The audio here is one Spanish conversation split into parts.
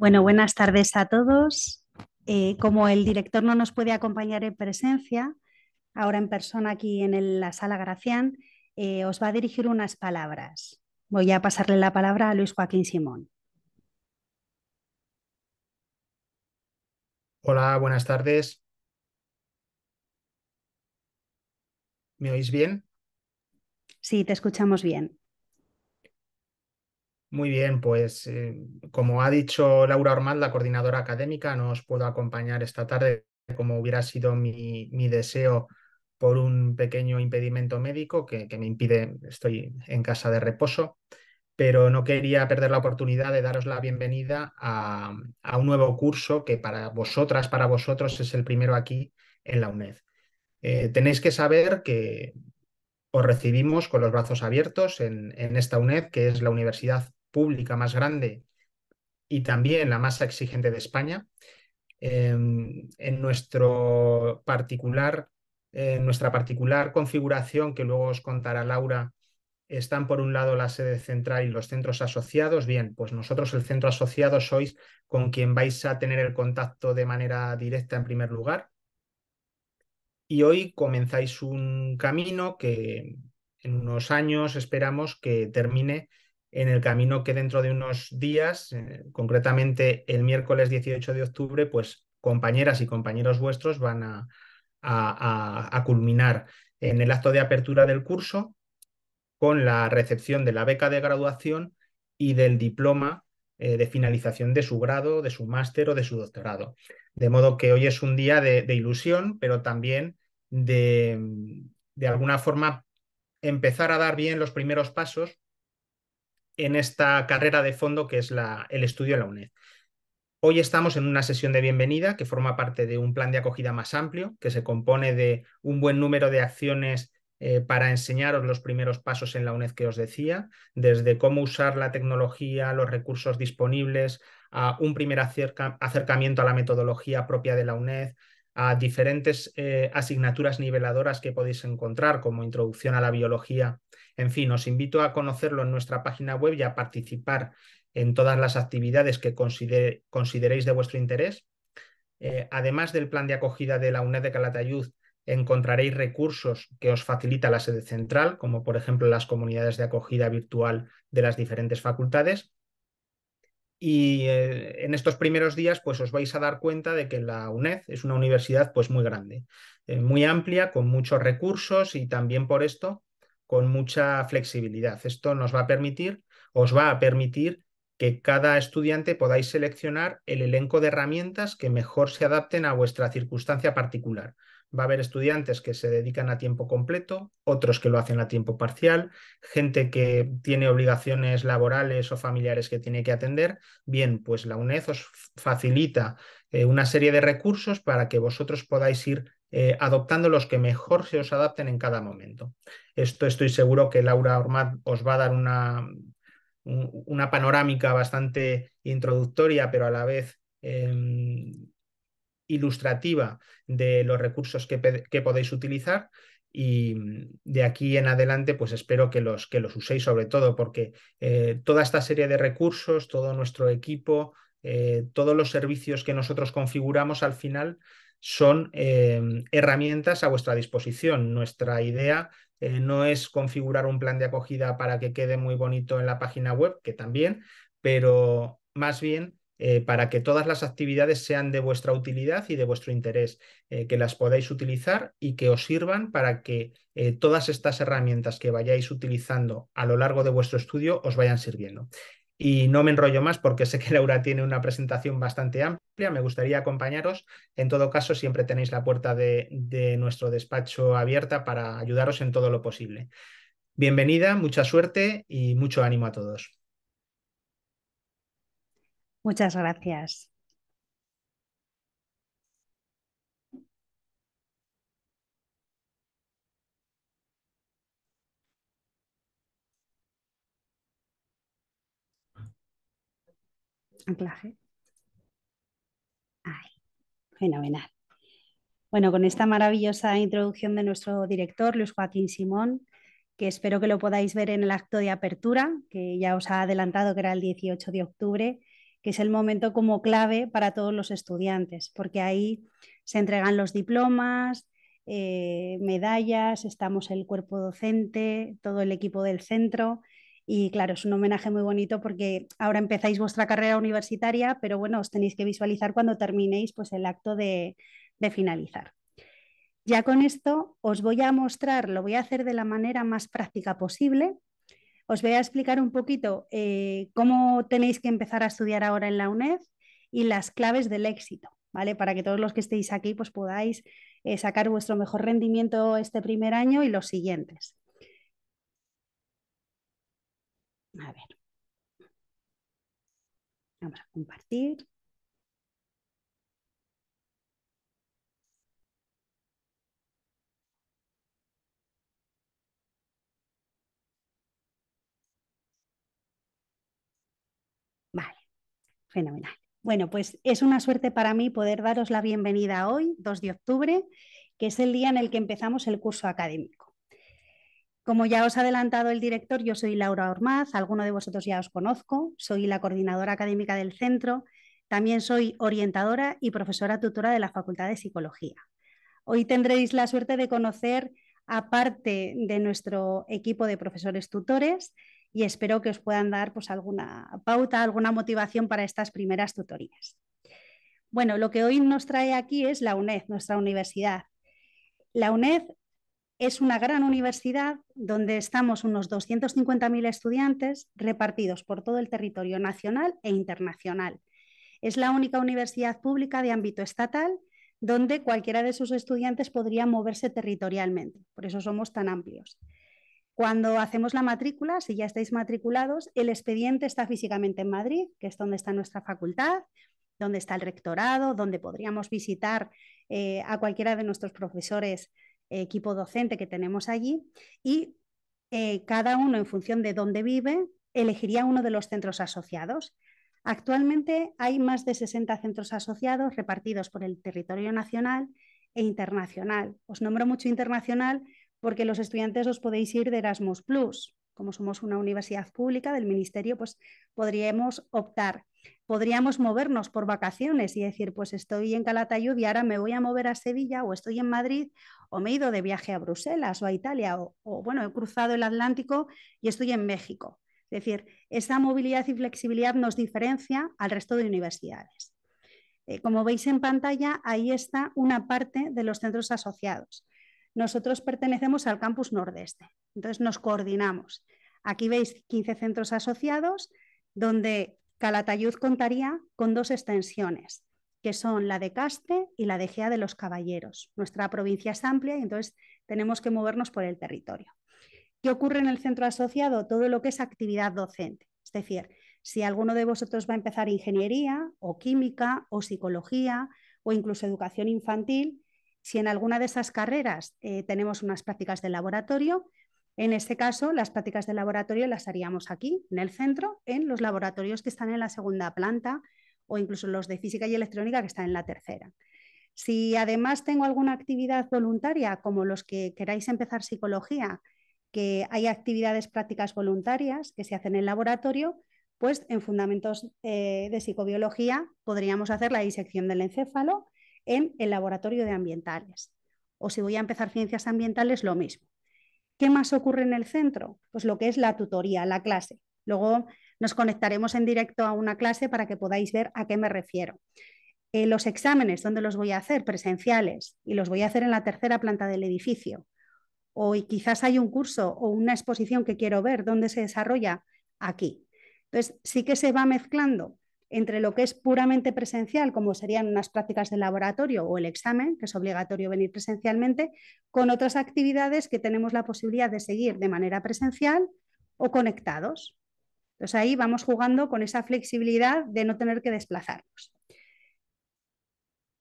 Bueno, buenas tardes a todos. Eh, como el director no nos puede acompañar en presencia, ahora en persona aquí en la sala Gracián, eh, os va a dirigir unas palabras. Voy a pasarle la palabra a Luis Joaquín Simón. Hola, buenas tardes. ¿Me oís bien? Sí, te escuchamos bien. Muy bien, pues eh, como ha dicho Laura Ormán, la coordinadora académica, no os puedo acompañar esta tarde como hubiera sido mi, deseo por un pequeño impedimento médico que, me impide, estoy en casa de reposo, pero no quería perder la oportunidad de daros la bienvenida a, un nuevo curso que para vosotras, para vosotros es el primero aquí en la UNED. Eh, tenéis que saber que os recibimos con los brazos abiertos en, en esta UNED, que es la Universidad pública más grande y también la más exigente de España. Em, en nuestro particular, nuestra particular configuración, que luego os contará Laura, están por un lado la sede central y los centros asociados. Bien, pues nosotros el centro asociado sois con quien vais a tener el contacto de manera directa en primer lugar. Y hoy comenzáis un camino que en unos años esperamos que termine en el camino que dentro de unos días, eh, concretamente el miércoles 18 de octubre, pues compañeras y compañeros vuestros van a, culminar en el acto de apertura del curso con la recepción de la beca de graduación y del diploma eh, de finalización de su grado, de su máster o de su doctorado. De modo que hoy es un día de, de ilusión, pero también de, de alguna forma empezar a dar bien los primeros pasos en esta carrera de fondo que es el estudio en la UNED. Hoy estamos en una sesión de bienvenida que forma parte de un plan de acogida más amplio, que se compone de un buen número de acciones eh, para enseñaros los primeros pasos en la UNED que os decía, desde cómo usar la tecnología, los recursos disponibles, a un primer acercamiento a la metodología propia de la UNED, a diferentes eh, asignaturas niveladoras que podéis encontrar, como introducción a la biología en fin, os invito a conocerlo en nuestra página web y a participar en todas las actividades que consideréis de vuestro interés. Eh, además del plan de acogida de la UNED de Calatayud, encontraréis recursos que os facilita la sede central, como por ejemplo las comunidades de acogida virtual de las diferentes facultades. Y eh, en estos primeros días, pues os vais a dar cuenta de que la UNED es una universidad pues muy grande, eh, muy amplia, con muchos recursos y también por esto con mucha flexibilidad. Esto nos va a permitir, os va a permitir que cada estudiante podáis seleccionar el elenco de herramientas que mejor se adapten a vuestra circunstancia particular. Va a haber estudiantes que se dedican a tiempo completo, otros que lo hacen a tiempo parcial, gente que tiene obligaciones laborales o familiares que tiene que atender. Bien, pues la UNED os facilita eh, una serie de recursos para que vosotros podáis ir eh, adoptando los que mejor se os adapten en cada momento. Esto estoy seguro que Laura Ormat os va a dar una, una panorámica bastante introductoria, pero a la vez em, ilustrativa de los recursos que, podéis utilizar y de aquí en adelante pues espero que los, que los uséis sobre todo porque eh, toda esta serie de recursos, todo nuestro equipo, eh, todos los servicios que nosotros configuramos al final son em, herramientas a vuestra disposición. Nuestra idea eh, no es configurar un plan de acogida para que quede muy bonito en la página web, que también, pero más bien eh, para que todas las actividades sean de vuestra utilidad y de vuestro interés, eh, que las podáis utilizar y que os sirvan para que todas estas herramientas que vayáis utilizando a lo largo de vuestro estudio os vayan sirviendo. Y no me enrollo más porque sé que Laura tiene una presentación bastante amplia. Me gustaría acompañaros. En todo caso, siempre tenéis la puerta de, nuestro despacho abierta para ayudaros en todo lo posible. Bienvenida, mucha suerte y mucho ánimo a todos. Muchas gracias. Anclaje. Fenomenal. Bueno, con esta maravillosa introducción de nuestro director, Luis Joaquín Simón, que espero que lo podáis ver en el acto de apertura, que ya os ha adelantado que era el 18 de octubre, que es el momento como clave para todos los estudiantes, porque ahí se entregan los diplomas, eh, medallas, estamos el cuerpo docente, todo el equipo del centro y claro, es un homenaje muy bonito porque ahora empezáis vuestra carrera universitaria, pero bueno, os tenéis que visualizar cuando terminéis pues, el acto de, finalizar. Ya con esto os voy a mostrar, lo voy a hacer de la manera más práctica posible. Os voy a explicar un poquito eh, cómo tenéis que empezar a estudiar ahora en la UNED y las claves del éxito, ¿vale? Para que todos los que estéis aquí pues, podáis eh, sacar vuestro mejor rendimiento este primer año y los siguientes. A ver. Vamos a compartir. Vale, fenomenal. Bueno, pues es una suerte para mí poder daros la bienvenida hoy, 2 de octubre, que es el día en el que empezamos el curso académico. Como ya os ha adelantado el director, yo soy Laura Ormaz, alguno de vosotros ya os conozco, soy la coordinadora académica del centro, también soy orientadora y profesora tutora de la Facultad de Psicología. Hoy tendréis la suerte de conocer a parte de nuestro equipo de profesores tutores y espero que os puedan dar pues, alguna pauta, alguna motivación para estas primeras tutorías. Bueno, lo que hoy nos trae aquí es la UNED, nuestra universidad. La UNED es una gran universidad donde estamos unos 250.000 estudiantes repartidos por todo el territorio nacional e internacional. Es la única universidad pública de ámbito estatal donde cualquiera de sus estudiantes podría moverse territorialmente. Por eso somos tan amplios. Cuando hacemos la matrícula, si ya estáis matriculados, el expediente está físicamente en Madrid, que es donde está nuestra facultad, donde está el rectorado, donde podríamos visitar eh, a cualquiera de nuestros profesores equipo docente que tenemos allí y eh, cada uno en función de dónde vive elegiría uno de los centros asociados. Actualmente hay más de 60 centros asociados repartidos por el territorio nacional e internacional. Os nombro mucho internacional porque los estudiantes os podéis ir de Erasmus Plus. Como somos una universidad pública del Ministerio, pues podríamos optar podríamos movernos por vacaciones y decir, pues estoy en Calatayud y ahora me voy a mover a Sevilla o estoy en Madrid o me he ido de viaje a Bruselas o a Italia o, bueno, he cruzado el Atlántico y estoy en México. Es decir, esa movilidad y flexibilidad nos diferencia al resto de universidades. Eh, como veis en pantalla, ahí está una parte de los centros asociados. Nosotros pertenecemos al campus nordeste, entonces nos coordinamos. Aquí veis 15 centros asociados, donde Calatayud contaría con dos extensiones, que son la de Caste y la de Gea de los Caballeros. Nuestra provincia es amplia y entonces tenemos que movernos por el territorio. ¿Qué ocurre en el centro asociado? Todo lo que es actividad docente. Es decir, si alguno de vosotros va a empezar ingeniería o química o psicología o incluso educación infantil, si en alguna de esas carreras eh, tenemos unas prácticas de laboratorio, en este caso, las prácticas de laboratorio las haríamos aquí, en el centro, en los laboratorios que están en la segunda planta o incluso los de física y electrónica que están en la tercera. Si además tengo alguna actividad voluntaria, como los que queráis empezar psicología, que hay actividades prácticas voluntarias que se hacen en laboratorio, pues en fundamentos eh, de psicobiología podríamos hacer la disección del encéfalo en el laboratorio de ambientales. O si voy a empezar ciencias ambientales, lo mismo. ¿Qué más ocurre en el centro? Pues lo que es la tutoría, la clase. Luego nos conectaremos en directo a una clase para que podáis ver a qué me refiero. Eh, los exámenes, ¿dónde los voy a hacer? Presenciales. Y los voy a hacer en la tercera planta del edificio. O quizás hay un curso o una exposición que quiero ver, ¿dónde se desarrolla? Aquí. Entonces, sí que se va mezclando entre lo que es puramente presencial, como serían unas prácticas de laboratorio o el examen, que es obligatorio venir presencialmente, con otras actividades que tenemos la posibilidad de seguir de manera presencial o conectados. Entonces ahí vamos jugando con esa flexibilidad de no tener que desplazarnos.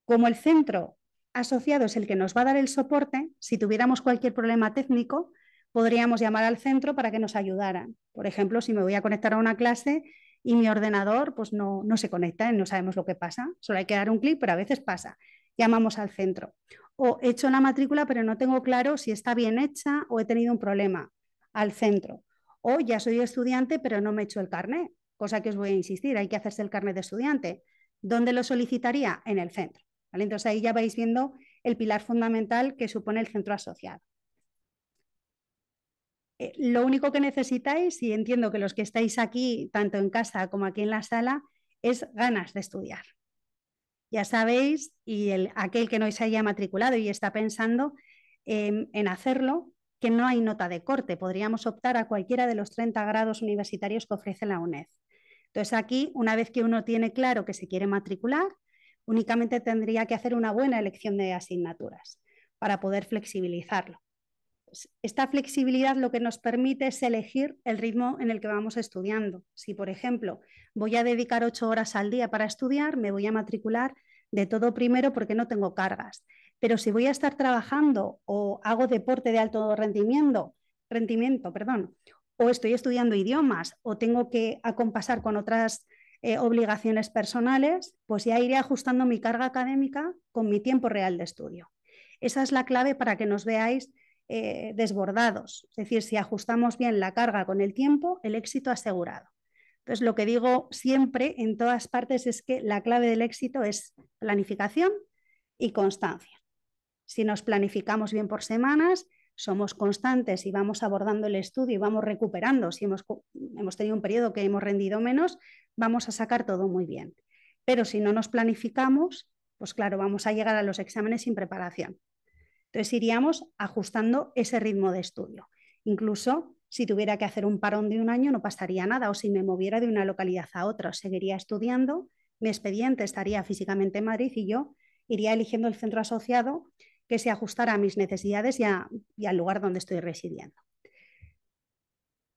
Como el centro asociado es el que nos va a dar el soporte, si tuviéramos cualquier problema técnico, podríamos llamar al centro para que nos ayudaran. Por ejemplo, si me voy a conectar a una clase y mi ordenador pues no, no se conecta y no sabemos lo que pasa. Solo hay que dar un clic, pero a veces pasa. Llamamos al centro. O he hecho la matrícula, pero no tengo claro si está bien hecha o he tenido un problema al centro. O ya soy estudiante, pero no me he hecho el carnet, cosa que os voy a insistir, hay que hacerse el carnet de estudiante. ¿Dónde lo solicitaría? En el centro. Entonces ahí ya vais viendo el pilar fundamental que supone el centro asociado. Eh, lo único que necesitáis, y entiendo que los que estáis aquí, tanto en casa como aquí en la sala, es ganas de estudiar. Ya sabéis, y el, aquel que no se haya matriculado y está pensando em, en hacerlo, que no hay nota de corte, podríamos optar a cualquiera de los 30 grados universitarios que ofrece la UNED. Entonces aquí, una vez que uno tiene claro que se quiere matricular, únicamente tendría que hacer una buena elección de asignaturas para poder flexibilizarlo. Esta flexibilidad lo que nos permite es elegir el ritmo en el que vamos estudiando. Si, por ejemplo, voy a dedicar ocho horas al día para estudiar, me voy a matricular de todo primero porque no tengo cargas. Pero si voy a estar trabajando o hago deporte de alto rendimiento, rendimiento, perdón, o estoy estudiando idiomas o tengo que acompasar con otras eh, obligaciones personales, pues ya iré ajustando mi carga académica con mi tiempo real de estudio. Esa es la clave para que nos veáis eh, desbordados. Es decir, si ajustamos bien la carga con el tiempo, el éxito asegurado. Entonces, lo que digo siempre en todas partes es que la clave del éxito es planificación y constancia. Si nos planificamos bien por semanas, somos constantes y vamos abordando el estudio y vamos recuperando, si hemos tenido un periodo que hemos rendido menos, vamos a sacar todo muy bien. Pero si no nos planificamos, pues claro, vamos a llegar a los exámenes sin preparación. Entonces iríamos ajustando ese ritmo de estudio. Incluso si tuviera que hacer un parón de un año no pasaría nada o si me moviera de una localidad a otra, seguiría estudiando, mi expediente estaría físicamente en Madrid y yo iría eligiendo el centro asociado que se ajustara a mis necesidades y, y al lugar donde estoy residiendo.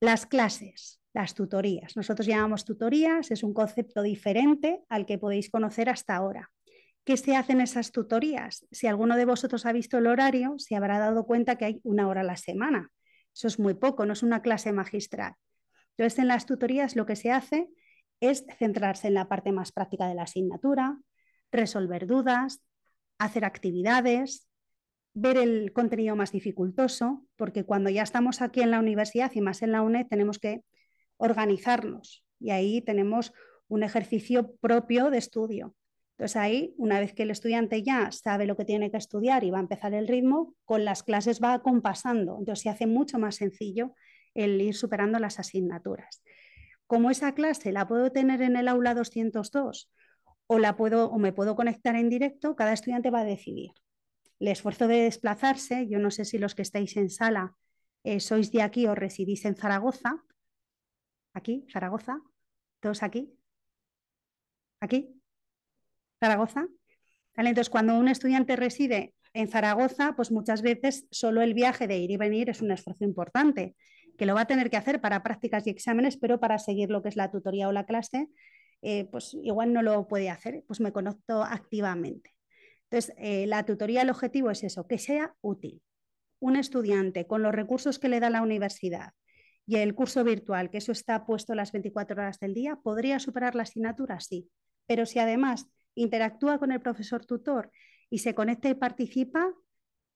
Las clases, las tutorías. Nosotros llamamos tutorías, es un concepto diferente al que podéis conocer hasta ahora. ¿Qué se hacen esas tutorías? Si alguno de vosotros ha visto el horario, se habrá dado cuenta que hay una hora a la semana. Eso es muy poco, no es una clase magistral. Entonces, en las tutorías lo que se hace es centrarse en la parte más práctica de la asignatura, resolver dudas, hacer actividades, ver el contenido más dificultoso, porque cuando ya estamos aquí en la universidad y más en la UNED tenemos que organizarnos y ahí tenemos un ejercicio propio de estudio. Entonces ahí, una vez que el estudiante ya sabe lo que tiene que estudiar y va a empezar el ritmo, con las clases va compasando. Entonces se hace mucho más sencillo el ir superando las asignaturas. Como esa clase la puedo tener en el aula 202 o, la puedo, o me puedo conectar en directo, cada estudiante va a decidir. El esfuerzo de desplazarse, yo no sé si los que estáis en sala eh, sois de aquí o residís en Zaragoza. Aquí, Zaragoza, todos aquí. Aquí, Zaragoza. Entonces, cuando un estudiante reside en Zaragoza, pues muchas veces solo el viaje de ir y venir es un esfuerzo importante, que lo va a tener que hacer para prácticas y exámenes, pero para seguir lo que es la tutoría o la clase, eh, pues igual no lo puede hacer, pues me conozco activamente. Entonces, eh, la tutoría, el objetivo es eso, que sea útil. Un estudiante con los recursos que le da la universidad y el curso virtual, que eso está puesto las 24 horas del día, ¿podría superar la asignatura? Sí, pero si además interactúa con el profesor tutor y se conecta y participa,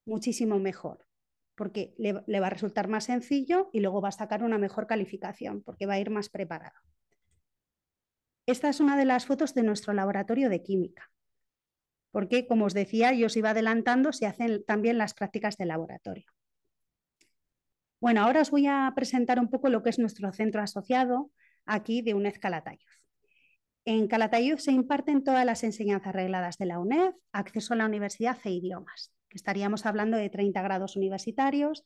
muchísimo mejor, porque le, va a resultar más sencillo y luego va a sacar una mejor calificación, porque va a ir más preparado. Esta es una de las fotos de nuestro laboratorio de química, porque como os decía, yo os iba adelantando, se hacen también las prácticas de laboratorio. Bueno, ahora os voy a presentar un poco lo que es nuestro centro asociado aquí de UNED Calatayos. En Calatayud se imparten todas las enseñanzas regladas de la UNED, acceso a la universidad e idiomas, estaríamos hablando de 30 grados universitarios,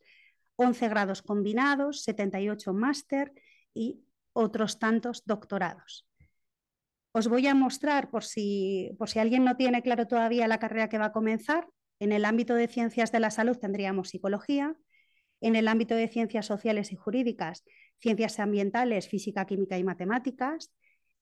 11 grados combinados, 78 máster y otros tantos doctorados. Os voy a mostrar, por por si alguien no tiene claro todavía la carrera que va a comenzar, en el ámbito de ciencias de la salud tendríamos psicología, en el ámbito de ciencias sociales y jurídicas, ciencias ambientales, física, química y matemáticas,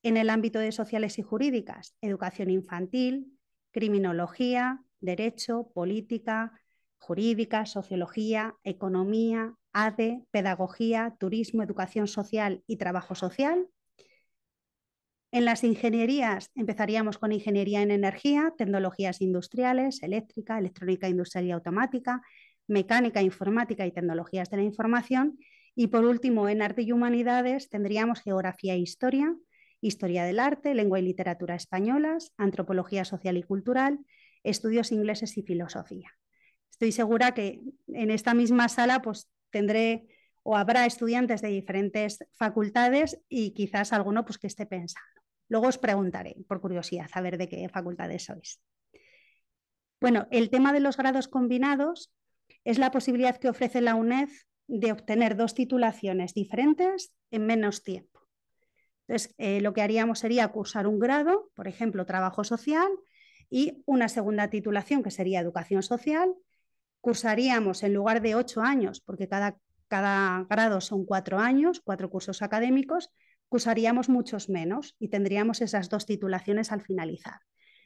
en el ámbito de sociales y jurídicas, educación infantil, criminología, derecho, política, jurídica, sociología, economía, ADE, pedagogía, turismo, educación social y trabajo social. En las ingenierías empezaríamos con ingeniería en energía, tecnologías industriales, eléctrica, electrónica industrial y automática, mecánica, informática y tecnologías de la información. Y por último, en arte y humanidades tendríamos geografía e historia, historia del arte, lengua y literatura españolas, antropología social y cultural, estudios ingleses y filosofía. Estoy segura que en esta misma sala pues, tendré o habrá estudiantes de diferentes facultades y quizás alguno pues, que esté pensando. Luego os preguntaré, por curiosidad, a ver de qué facultades sois. Bueno, el tema de los grados combinados es la posibilidad que ofrece la UNED de obtener dos titulaciones diferentes en menos tiempo. Entonces, eh, lo que haríamos sería cursar un grado, por ejemplo, trabajo social, y una segunda titulación que sería educación social. Cursaríamos en lugar de ocho años, porque cada, grado son cuatro años, cuatro cursos académicos, cursaríamos muchos menos y tendríamos esas dos titulaciones al finalizar.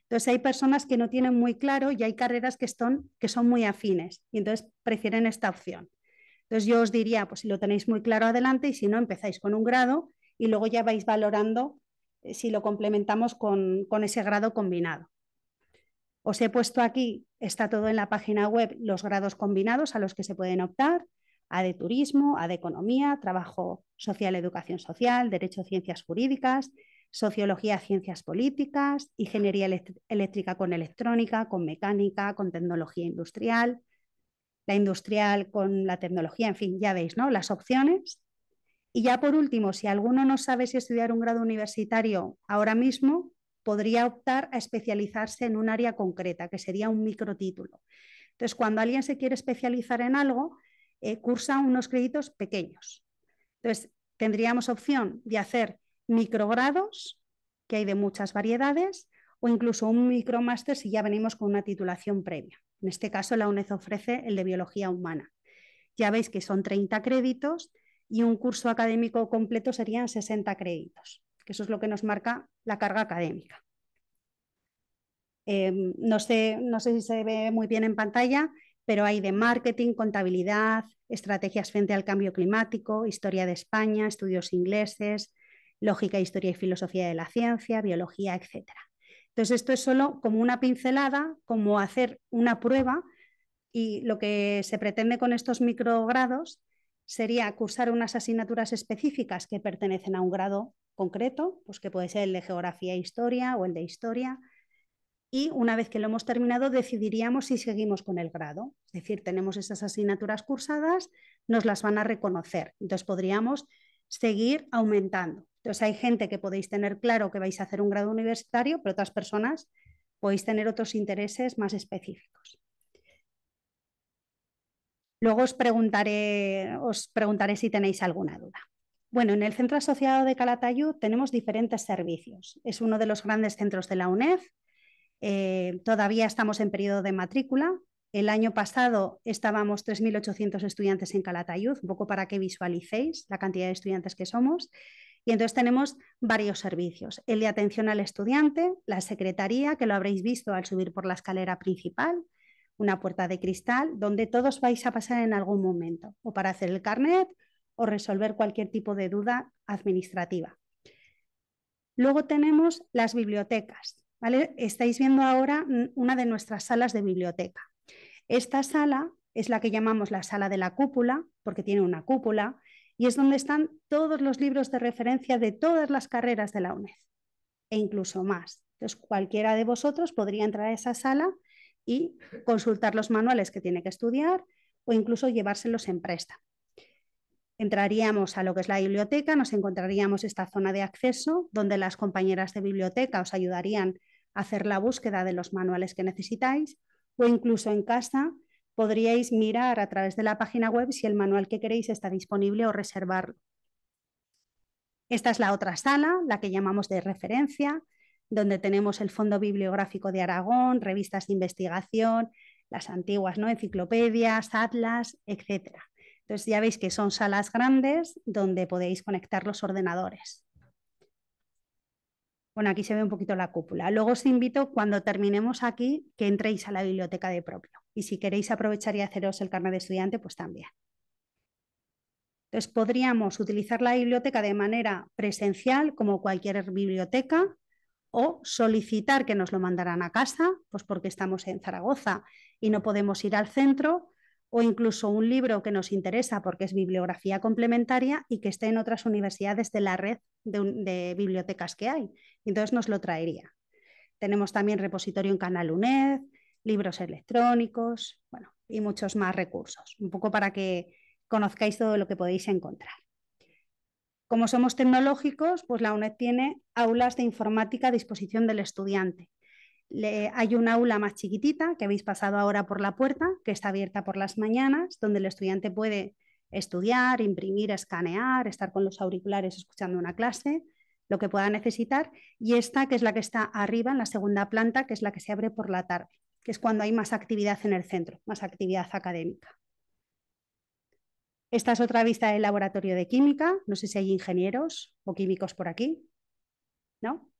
Entonces hay personas que no tienen muy claro y hay carreras que, que son muy afines y entonces prefieren esta opción. Entonces yo os diría, pues si lo tenéis muy claro adelante y si no, empezáis con un grado y luego ya vais valorando eh, si lo complementamos con, ese grado combinado. Os he puesto aquí, está todo en la página web, los grados combinados a los que se pueden optar, a de turismo, a de economía, trabajo social, educación social, derecho, ciencias jurídicas, sociología, ciencias políticas, ingeniería eléctrica con electrónica, con mecánica, con tecnología industrial, la industrial con la tecnología, en fin, ya veis, ¿no? Las opciones. Y ya por último, si alguno no sabe si estudiar un grado universitario ahora mismo, podría optar a especializarse en un área concreta, que sería un microtítulo. Entonces, cuando alguien se quiere especializar en algo, eh, cursa unos créditos pequeños. Entonces, tendríamos opción de hacer microgrados, que hay de muchas variedades, o incluso un micromáster si ya venimos con una titulación previa. En este caso, la UNED ofrece el de biología humana. Ya veis que son 30 créditos y un curso académico completo serían 60 créditos, que eso es lo que nos marca la carga académica. Em, no, sé, no sé si se ve muy bien en pantalla, pero hay de marketing, contabilidad, estrategias frente al cambio climático, historia de España, estudios ingleses, lógica, historia y filosofía de la ciencia, biología, etc. Entonces, esto es solo como una pincelada, como hacer una prueba y lo que se pretende con estos microgrados sería cursar unas asignaturas específicas que pertenecen a un grado concreto, pues que puede ser el de geografía e historia o el de historia. Y una vez que lo hemos terminado, decidiríamos si seguimos con el grado. Es decir, tenemos esas asignaturas cursadas, nos las van a reconocer. Entonces podríamos seguir aumentando. Entonces hay gente que podéis tener claro que vais a hacer un grado universitario, pero otras personas podéis tener otros intereses más específicos. Luego os preguntaré, si tenéis alguna duda. Bueno, en el Centro Asociado de Calatayud tenemos diferentes servicios. Es uno de los grandes centros de la UNED. Eh, todavía estamos en periodo de matrícula. El año pasado estábamos 3.800 estudiantes en Calatayud, un poco para que visualicéis la cantidad de estudiantes que somos. Y entonces tenemos varios servicios. El de atención al estudiante, la secretaría, que lo habréis visto al subir por la escalera principal, una puerta de cristal donde todos vais a pasar en algún momento, o para hacer el carnet o resolver cualquier tipo de duda administrativa. Luego tenemos las bibliotecas. Estáis viendo ahora una de nuestras salas de biblioteca. Esta sala es la que llamamos la sala de la cúpula, porque tiene una cúpula, y es donde están todos los libros de referencia de todas las carreras de la UNED, e incluso más. Entonces, cualquiera de vosotros podría entrar a esa sala y consultar los manuales que tiene que estudiar o incluso llevárselos en presta. Entraríamos a lo que es la biblioteca, nos encontraríamos esta zona de acceso donde las compañeras de biblioteca os ayudarían a hacer la búsqueda de los manuales que necesitáis o incluso en casa podríais mirar a través de la página web si el manual que queréis está disponible o reservarlo. Esta es la otra sala, la que llamamos de referencia, donde tenemos el Fondo Bibliográfico de Aragón, revistas de investigación, las antiguas enciclopedias, atlas, etc. Entonces ya veis que son salas grandes donde podéis conectar los ordenadores. Bueno, aquí se ve un poquito la cúpula. Luego os invito cuando terminemos aquí que entréis a la biblioteca de propio. Y si queréis aprovechar y haceros el carnet de estudiante, pues también. Entonces podríamos utilizar la biblioteca de manera presencial como cualquier biblioteca o solicitar que nos lo mandaran a casa, pues porque estamos en Zaragoza y no podemos ir al centro, o incluso un libro que nos interesa porque es bibliografía complementaria y que esté en otras universidades de la red de, bibliotecas que hay. Entonces nos lo traería. Tenemos también repositorio en Canal UNED, libros electrónicos, bueno, y muchos más recursos, un poco para que conozcáis todo lo que podéis encontrar. Como somos tecnológicos, pues la UNED tiene aulas de informática a disposición del estudiante. hay una aula más chiquitita que habéis pasado ahora por la puerta, que está abierta por las mañanas, donde el estudiante puede estudiar, imprimir, escanear, estar con los auriculares escuchando una clase, lo que pueda necesitar. Y esta, que es la que está arriba, en la segunda planta, que es la que se abre por la tarde, que es cuando hay más actividad en el centro, más actividad académica. Esta es otra vista del laboratorio de química. No sé si hay ingenieros o químicos por aquí. ¿No?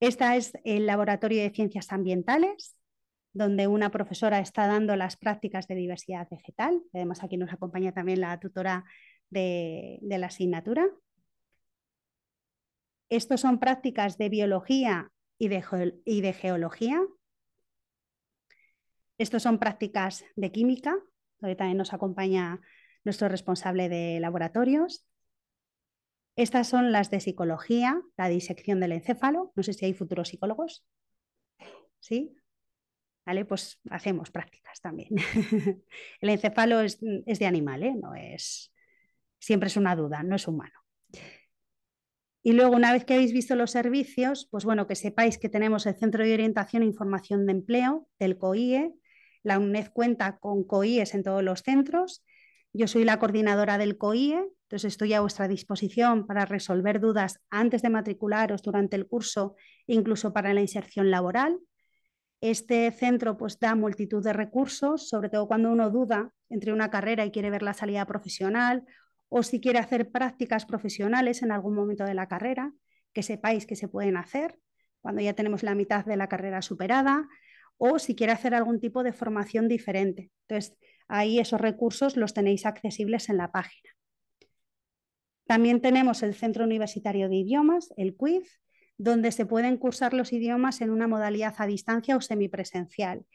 Esta es el laboratorio de ciencias ambientales, donde una profesora está dando las prácticas de diversidad vegetal. Además, aquí nos acompaña también la tutora de, la asignatura. Estos son prácticas de biología y de, y de geología. Estos son prácticas de química, hoy también nos acompaña nuestro responsable de laboratorios. Estas son las de psicología, la disección del encéfalo. No sé si hay futuros psicólogos. ¿Sí? ¿Vale? Pues hacemos prácticas también. El encéfalo es, de animal, ¿eh? no es, siempre es una duda, no es humano. Y luego, una vez que habéis visto los servicios, pues bueno, que sepáis que tenemos el Centro de Orientación e Información de Empleo del COIE, la UNED cuenta con COIES en todos los centros. Yo soy la coordinadora del COIE, entonces estoy a vuestra disposición para resolver dudas antes de matricularos durante el curso, incluso para la inserción laboral. Este centro pues, da multitud de recursos, sobre todo cuando uno duda entre una carrera y quiere ver la salida profesional o si quiere hacer prácticas profesionales en algún momento de la carrera, que sepáis que se pueden hacer cuando ya tenemos la mitad de la carrera superada, o si quiere hacer algún tipo de formación diferente. Entonces, ahí esos recursos los tenéis accesibles en la página. También tenemos el Centro Universitario de Idiomas, el quiz, donde se pueden cursar los idiomas en una modalidad a distancia o semipresencial.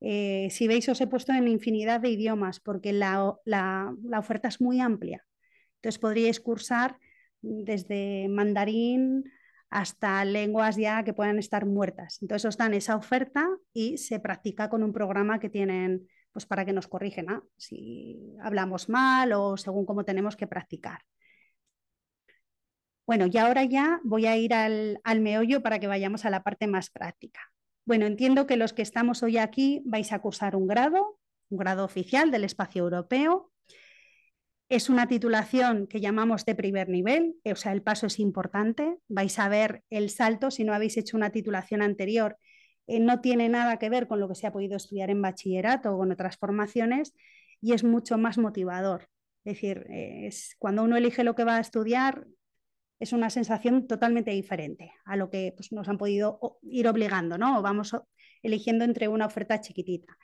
Eh, si veis, os he puesto en infinidad de idiomas porque la oferta es muy amplia. Entonces podríais cursar desde mandarín hasta lenguas ya que puedan estar muertas. Entonces os dan esa oferta y se practica con un programa que tienen pues para que nos corrigen ah, si hablamos mal o según cómo tenemos que practicar. Bueno, y ahora ya voy a ir al, al meollo para que vayamos a la parte más práctica. Bueno, entiendo que los que estamos hoy aquí vais a cursar un grado, un grado oficial del espacio europeo, es una titulación que llamamos de primer nivel, eh, o sea, el paso es importante. Vais a ver el salto si no habéis hecho una titulación anterior. Eh, no tiene nada que ver con lo que se ha podido estudiar en bachillerato o en otras formaciones y es mucho más motivador. Es decir, eh, es, cuando uno elige lo que va a estudiar, es una sensación totalmente diferente a lo que pues, nos han podido ir obligando, ¿no? O vamos eligiendo entre una oferta chiquitita.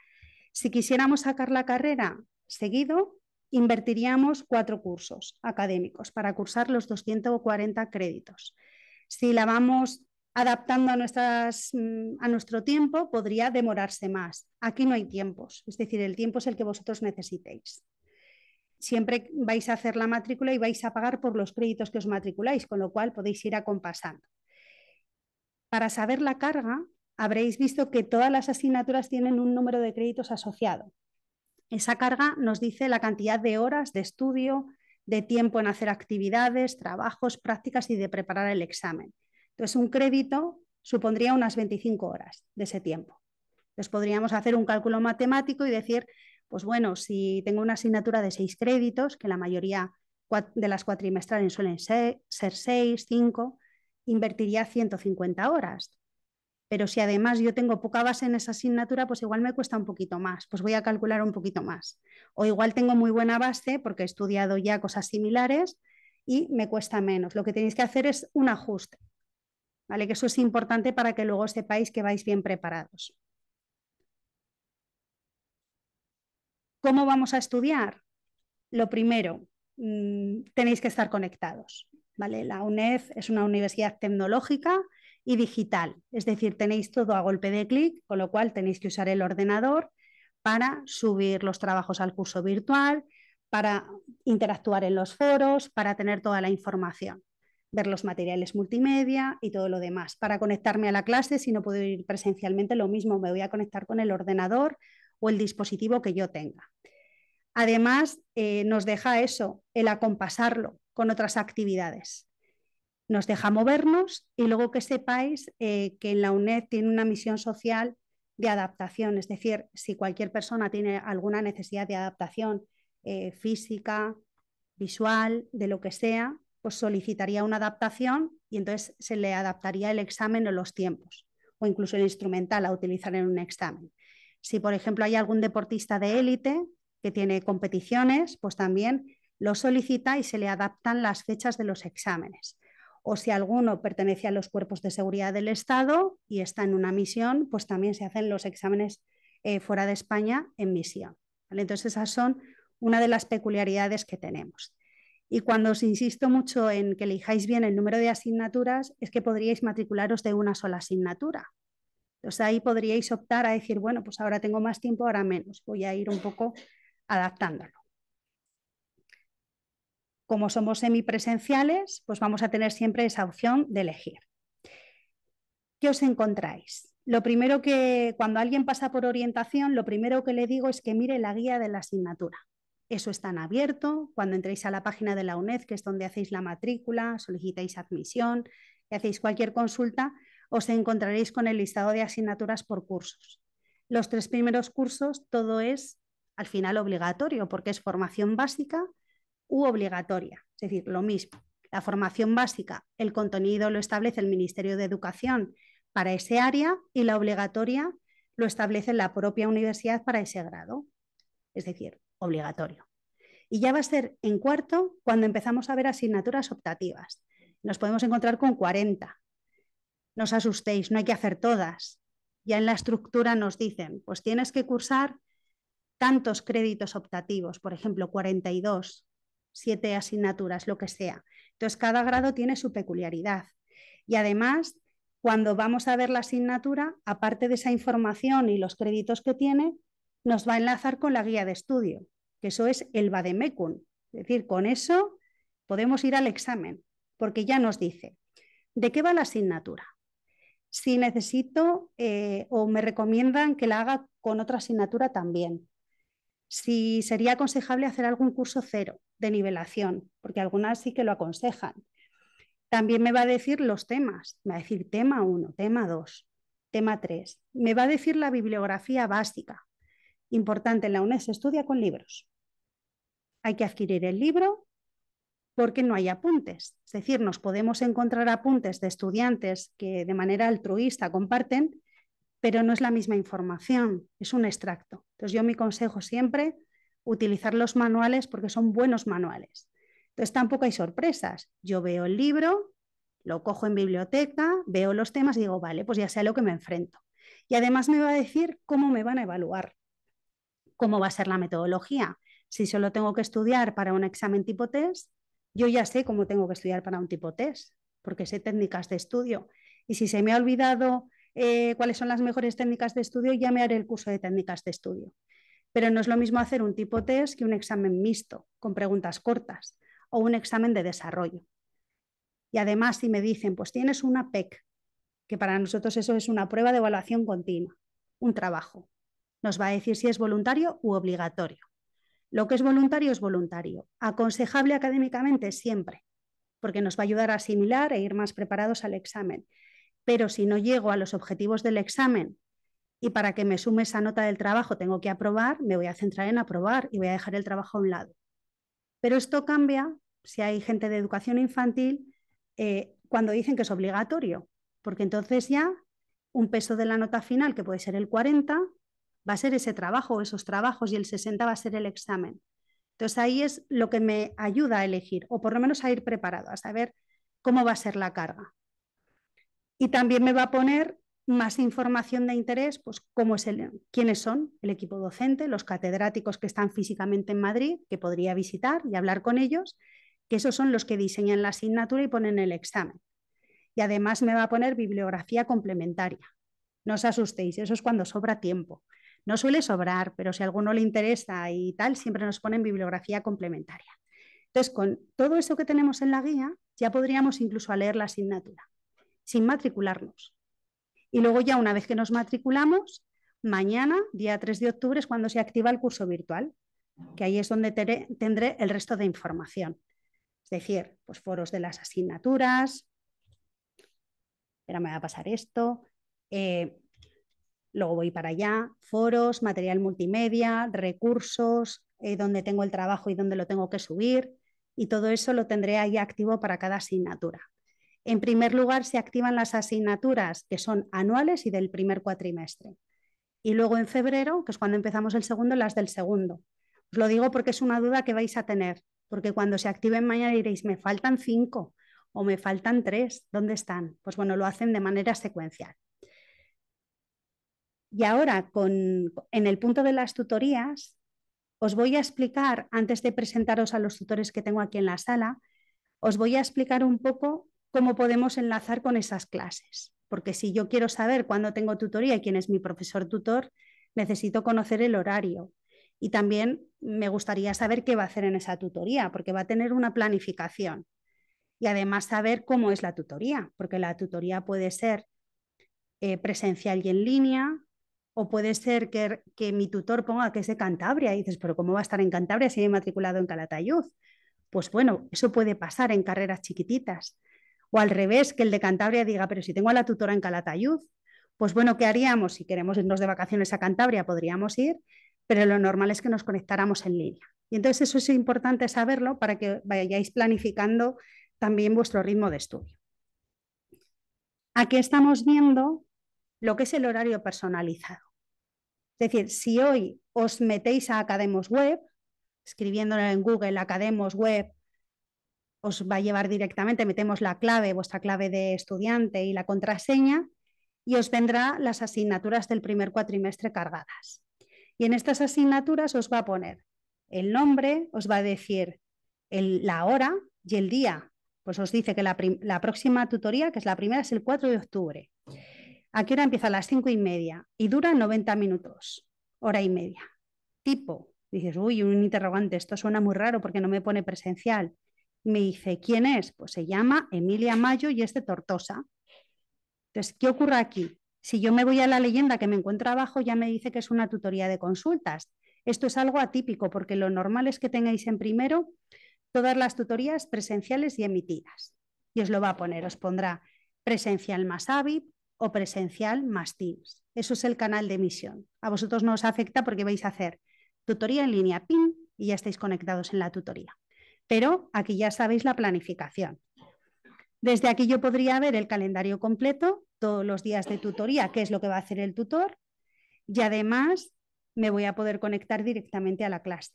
Si quisiéramos sacar la carrera seguido, invertiríamos cuatro cursos académicos para cursar los 240 créditos. Si la vamos adaptando mm, a, nuestro tiempo, podría demorarse más. Aquí no hay tiempos, es decir, el tiempo es el que vosotros necesitéis. Siempre vais a hacer la matrícula y vais a pagar por los créditos que os matriculáis, con lo cual podéis ir acompasando. Para saber la carga, habréis visto que todas las asignaturas tienen un número de créditos asociado. Esa carga nos dice la cantidad de horas de estudio, de tiempo en hacer actividades, trabajos, prácticas y de preparar el examen. Entonces, un crédito supondría unas 25 horas de ese tiempo. Entonces, podríamos hacer un cálculo matemático y decir, pues bueno, si tengo una asignatura de seis créditos, que la mayoría de las cuatrimestrales suelen ser, seis, cinco, invertiría 150 horas pero si además yo tengo poca base en esa asignatura, pues igual me cuesta un poquito más, pues voy a calcular un poquito más. O igual tengo muy buena base porque he estudiado ya cosas similares y me cuesta menos. Lo que tenéis que hacer es un ajuste, ¿vale? Que eso es importante para que luego sepáis que vais bien preparados. ¿Cómo vamos a estudiar? Lo primero, mm, tenéis que estar conectados. ¿Vale? La UNED es una universidad tecnológica, y digital. Es decir, tenéis todo a golpe de clic, con lo cual tenéis que usar el ordenador para subir los trabajos al curso virtual, para interactuar en los foros, para tener toda la información, ver los materiales multimedia y todo lo demás. Para conectarme a la clase, si no puedo ir presencialmente, lo mismo, me voy a conectar con el ordenador o el dispositivo que yo tenga. Además, eh, nos deja eso, el acompasarlo con otras actividades nos deja movernos y luego que sepáis que eh, que la UNED tiene una misión social de adaptación, es decir, si cualquier persona tiene alguna necesidad de adaptación eh, física, visual, de lo que sea, pues solicitaría una adaptación y entonces se le adaptaría el examen o los tiempos, o incluso el instrumental a utilizar en un examen. Si, por ejemplo, hay algún deportista de élite que tiene competiciones, pues también lo solicita y se le adaptan las fechas de los exámenes o si alguno pertenece a los cuerpos de seguridad del Estado y está en una misión, pues también se hacen los exámenes eh, fuera de España en misión. Entonces esas son una de las peculiaridades que tenemos. Y cuando os insisto mucho en que elijáis bien el número de asignaturas, es que podríais matricularos de una sola asignatura. Entonces ahí podríais optar a decir, bueno, pues ahora tengo más tiempo, ahora menos, voy a ir un poco adaptándolo. Como somos semipresenciales, pues vamos a tener siempre esa opción de elegir. ¿Qué os encontráis? Lo primero que, cuando alguien pasa por orientación, lo primero que le digo es que mire la guía de la asignatura. Eso está en abierto. Cuando entréis a la página de la UNED, que es donde hacéis la matrícula, solicitáis admisión hacéis cualquier consulta, os encontraréis con el listado de asignaturas por cursos. Los tres primeros cursos, todo es al final obligatorio, porque es formación básica u obligatoria, es decir, lo mismo. La formación básica, el contenido lo establece el Ministerio de Educación para ese área y la obligatoria lo establece la propia universidad para ese grado, es decir, obligatorio. Y ya va a ser en cuarto cuando empezamos a ver asignaturas optativas. Nos podemos encontrar con 40. No os asustéis, no hay que hacer todas. Ya en la estructura nos dicen, pues tienes que cursar tantos créditos optativos, por ejemplo, 42, siete asignaturas, lo que sea. Entonces, cada grado tiene su peculiaridad. Y además, cuando vamos a ver la asignatura, aparte de esa información y los créditos que tiene, nos va a enlazar con la guía de estudio, que eso es el Bademecum. Es decir, con eso podemos ir al examen, porque ya nos dice de qué va la asignatura. Si necesito eh, o me recomiendan que la haga con otra asignatura también si sería aconsejable hacer algún curso cero de nivelación, porque algunas sí que lo aconsejan. También me va a decir los temas, me va a decir tema 1, tema 2, tema 3. Me va a decir la bibliografía básica. Importante, en la UNES estudia con libros. Hay que adquirir el libro porque no hay apuntes. Es decir, nos podemos encontrar apuntes de estudiantes que de manera altruista comparten, pero no es la misma información, es un extracto. Entonces yo mi consejo siempre, utilizar los manuales porque son buenos manuales. Entonces tampoco hay sorpresas. Yo veo el libro, lo cojo en biblioteca, veo los temas y digo, vale, pues ya sé a lo que me enfrento. Y además me va a decir cómo me van a evaluar, cómo va a ser la metodología. Si solo tengo que estudiar para un examen tipo test, yo ya sé cómo tengo que estudiar para un tipo test, porque sé técnicas de estudio. Y si se me ha olvidado eh, cuáles son las mejores técnicas de estudio, ya me haré el curso de técnicas de estudio. Pero no es lo mismo hacer un tipo test que un examen mixto, con preguntas cortas, o un examen de desarrollo. Y además, si me dicen, pues tienes una PEC, que para nosotros eso es una prueba de evaluación continua, un trabajo, nos va a decir si es voluntario u obligatorio. Lo que es voluntario es voluntario, aconsejable académicamente siempre, porque nos va a ayudar a asimilar e ir más preparados al examen pero si no llego a los objetivos del examen y para que me sume esa nota del trabajo tengo que aprobar, me voy a centrar en aprobar y voy a dejar el trabajo a un lado. Pero esto cambia si hay gente de educación infantil eh, cuando dicen que es obligatorio, porque entonces ya un peso de la nota final, que puede ser el 40, va a ser ese trabajo, o esos trabajos, y el 60 va a ser el examen. Entonces ahí es lo que me ayuda a elegir, o por lo menos a ir preparado, a saber cómo va a ser la carga. Y también me va a poner más información de interés, pues cómo es el, quiénes son el equipo docente, los catedráticos que están físicamente en Madrid, que podría visitar y hablar con ellos, que esos son los que diseñan la asignatura y ponen el examen. Y además me va a poner bibliografía complementaria. No os asustéis, eso es cuando sobra tiempo. No suele sobrar, pero si a alguno le interesa y tal, siempre nos ponen bibliografía complementaria. Entonces, con todo eso que tenemos en la guía, ya podríamos incluso leer la asignatura sin matricularnos. Y luego ya una vez que nos matriculamos, mañana, día 3 de octubre, es cuando se activa el curso virtual, que ahí es donde tendré el resto de información. Es decir, pues foros de las asignaturas, espera, me va a pasar esto, eh, luego voy para allá, foros, material multimedia, recursos, eh, donde tengo el trabajo y donde lo tengo que subir, y todo eso lo tendré ahí activo para cada asignatura. En primer lugar, se activan las asignaturas que son anuales y del primer cuatrimestre. Y luego en febrero, que es cuando empezamos el segundo, las del segundo. Os lo digo porque es una duda que vais a tener, porque cuando se activen mañana diréis, me faltan cinco o me faltan tres, ¿dónde están? Pues bueno, lo hacen de manera secuencial. Y ahora, con, en el punto de las tutorías, os voy a explicar, antes de presentaros a los tutores que tengo aquí en la sala, os voy a explicar un poco cómo podemos enlazar con esas clases. Porque si yo quiero saber cuándo tengo tutoría y quién es mi profesor tutor, necesito conocer el horario. Y también me gustaría saber qué va a hacer en esa tutoría, porque va a tener una planificación. Y además saber cómo es la tutoría, porque la tutoría puede ser eh, presencial y en línea, o puede ser que, mi tutor ponga que es de Cantabria y dices, pero ¿cómo va a estar en Cantabria si he matriculado en Calatayud? Pues bueno, eso puede pasar en carreras chiquititas. O al revés, que el de Cantabria diga, pero si tengo a la tutora en Calatayud, pues bueno, ¿qué haríamos? Si queremos irnos de vacaciones a Cantabria, podríamos ir, pero lo normal es que nos conectáramos en línea. Y entonces eso es importante saberlo para que vayáis planificando también vuestro ritmo de estudio. Aquí estamos viendo lo que es el horario personalizado. Es decir, si hoy os metéis a Academos Web, escribiéndolo en Google Academos Web os va a llevar directamente, metemos la clave, vuestra clave de estudiante y la contraseña, y os vendrá las asignaturas del primer cuatrimestre cargadas. Y en estas asignaturas os va a poner el nombre, os va a decir la hora y el día. Pues os dice que la, la, próxima tutoría, que es la primera, es el 4 de octubre. ¿A qué hora empieza? A las 5 y media y dura 90 minutos, hora y media. Tipo, dices, uy, un interrogante, esto suena muy raro porque no me pone presencial. Me dice, ¿quién es? Pues se llama Emilia Mayo y es de Tortosa. Entonces, ¿qué ocurre aquí? Si yo me voy a la leyenda que me encuentro abajo, ya me dice que es una tutoría de consultas. Esto es algo atípico porque lo normal es que tengáis en primero todas las tutorías presenciales y emitidas. Y os lo va a poner, os pondrá presencial más AVIP o presencial más Teams. Eso es el canal de emisión. A vosotros no os afecta porque vais a hacer tutoría en línea PIN y ya estáis conectados en la tutoría pero aquí ya sabéis la planificación. Desde aquí yo podría ver el calendario completo, todos los días de tutoría, qué es lo que va a hacer el tutor, y además me voy a poder conectar directamente a la clase.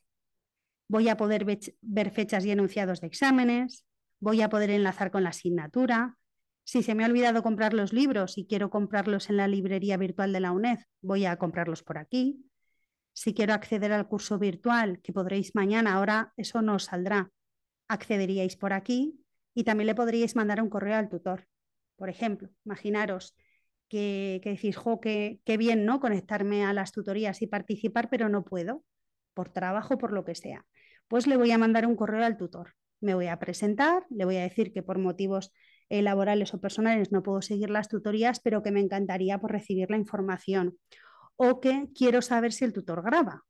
Voy a poder ver fechas y enunciados de exámenes, voy a poder enlazar con la asignatura. Si se me ha olvidado comprar los libros y quiero comprarlos en la librería virtual de la UNED, voy a comprarlos por aquí. Si quiero acceder al curso virtual, que podréis mañana, ahora eso no saldrá, accederíais por aquí y también le podríais mandar un correo al tutor. Por ejemplo, imaginaros que, decís, jo, qué, bien, ¿no? Conectarme a las tutorías y participar, pero no puedo, por trabajo, por lo que sea. Pues le voy a mandar un correo al tutor. Me voy a presentar, le voy a decir que por motivos eh, laborales o personales no puedo seguir las tutorías, pero que me encantaría por pues, recibir la información. O que quiero saber si el tutor graba,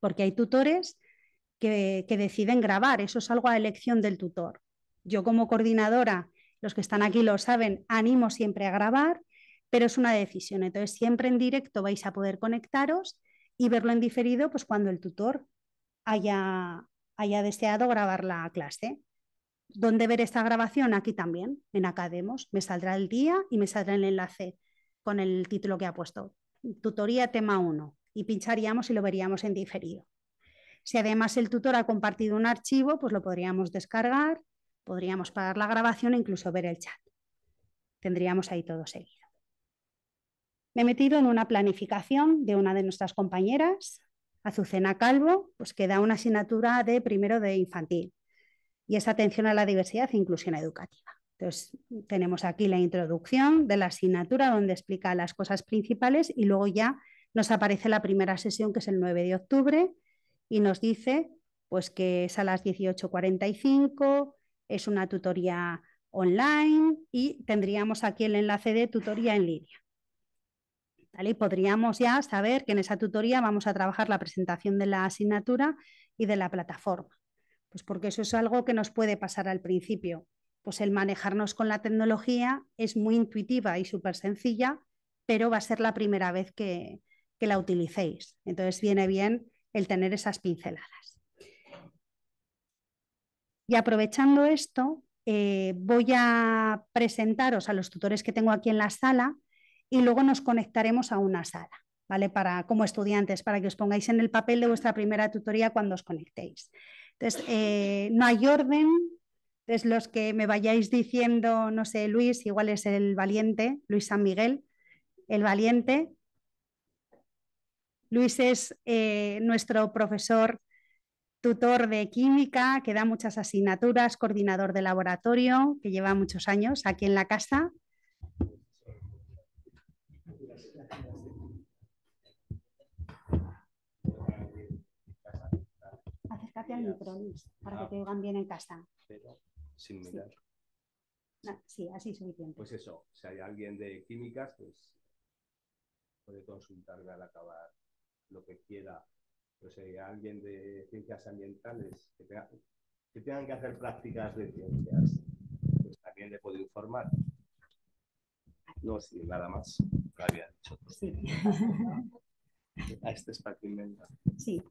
porque hay tutores que, deciden grabar. Eso es algo a elección del tutor. Yo como coordinadora, los que están aquí lo saben, animo siempre a grabar, pero es una decisión. Entonces, siempre en directo vais a poder conectaros y verlo en diferido pues cuando el tutor haya, haya deseado grabar la clase. ¿Dónde ver esta grabación? Aquí también, en Academos. Me saldrá el día y me saldrá el enlace con el título que ha puesto. Tutoría tema 1. Y pincharíamos y lo veríamos en diferido. Si además el tutor ha compartido un archivo, pues lo podríamos descargar, podríamos pagar la grabación e incluso ver el chat. Tendríamos ahí todo seguido. Me he metido en una planificación de una de nuestras compañeras, Azucena Calvo, pues que da una asignatura de primero de infantil y es atención a la diversidad e inclusión educativa. Entonces, tenemos aquí la introducción de la asignatura donde explica las cosas principales y luego ya nos aparece la primera sesión que es el 9 de octubre y nos dice pues que es a las 18.45, es una tutoría online y tendríamos aquí el enlace de tutoría en línea. Y podríamos ya saber que en esa tutoría vamos a trabajar la presentación de la asignatura y de la plataforma. Pues porque eso es algo que nos puede pasar al principio. Pues el manejarnos con la tecnología es muy intuitiva y súper sencilla, pero va a ser la primera vez que, que la utilicéis. Entonces viene bien el tener esas pinceladas. Y aprovechando esto, eh, voy a presentaros a los tutores que tengo aquí en la sala y luego nos conectaremos a una sala, ¿vale? Para, como estudiantes, para que os pongáis en el papel de vuestra primera tutoría cuando os conectéis. Entonces, eh, no hay orden, es los que me vayáis diciendo, no sé, Luis, igual es el valiente, Luis San Miguel, el valiente, Luis es eh, nuestro profesor tutor de química, que da muchas asignaturas, coordinador de laboratorio, que lleva muchos años aquí en la casa. Acércate al micro, Luis, para que te ah. oigan bien en casa. Pero sin mirar. Ah, sí, así es suficiente. Pues eso, si hay alguien de químicas, pues puede consultarme al acabar lo que quiera. pues eh, alguien de ciencias ambientales que, que tengan que hacer prácticas de ciencias, pues también le puedo informar. No, sí, nada más. Lo había A este es Sí.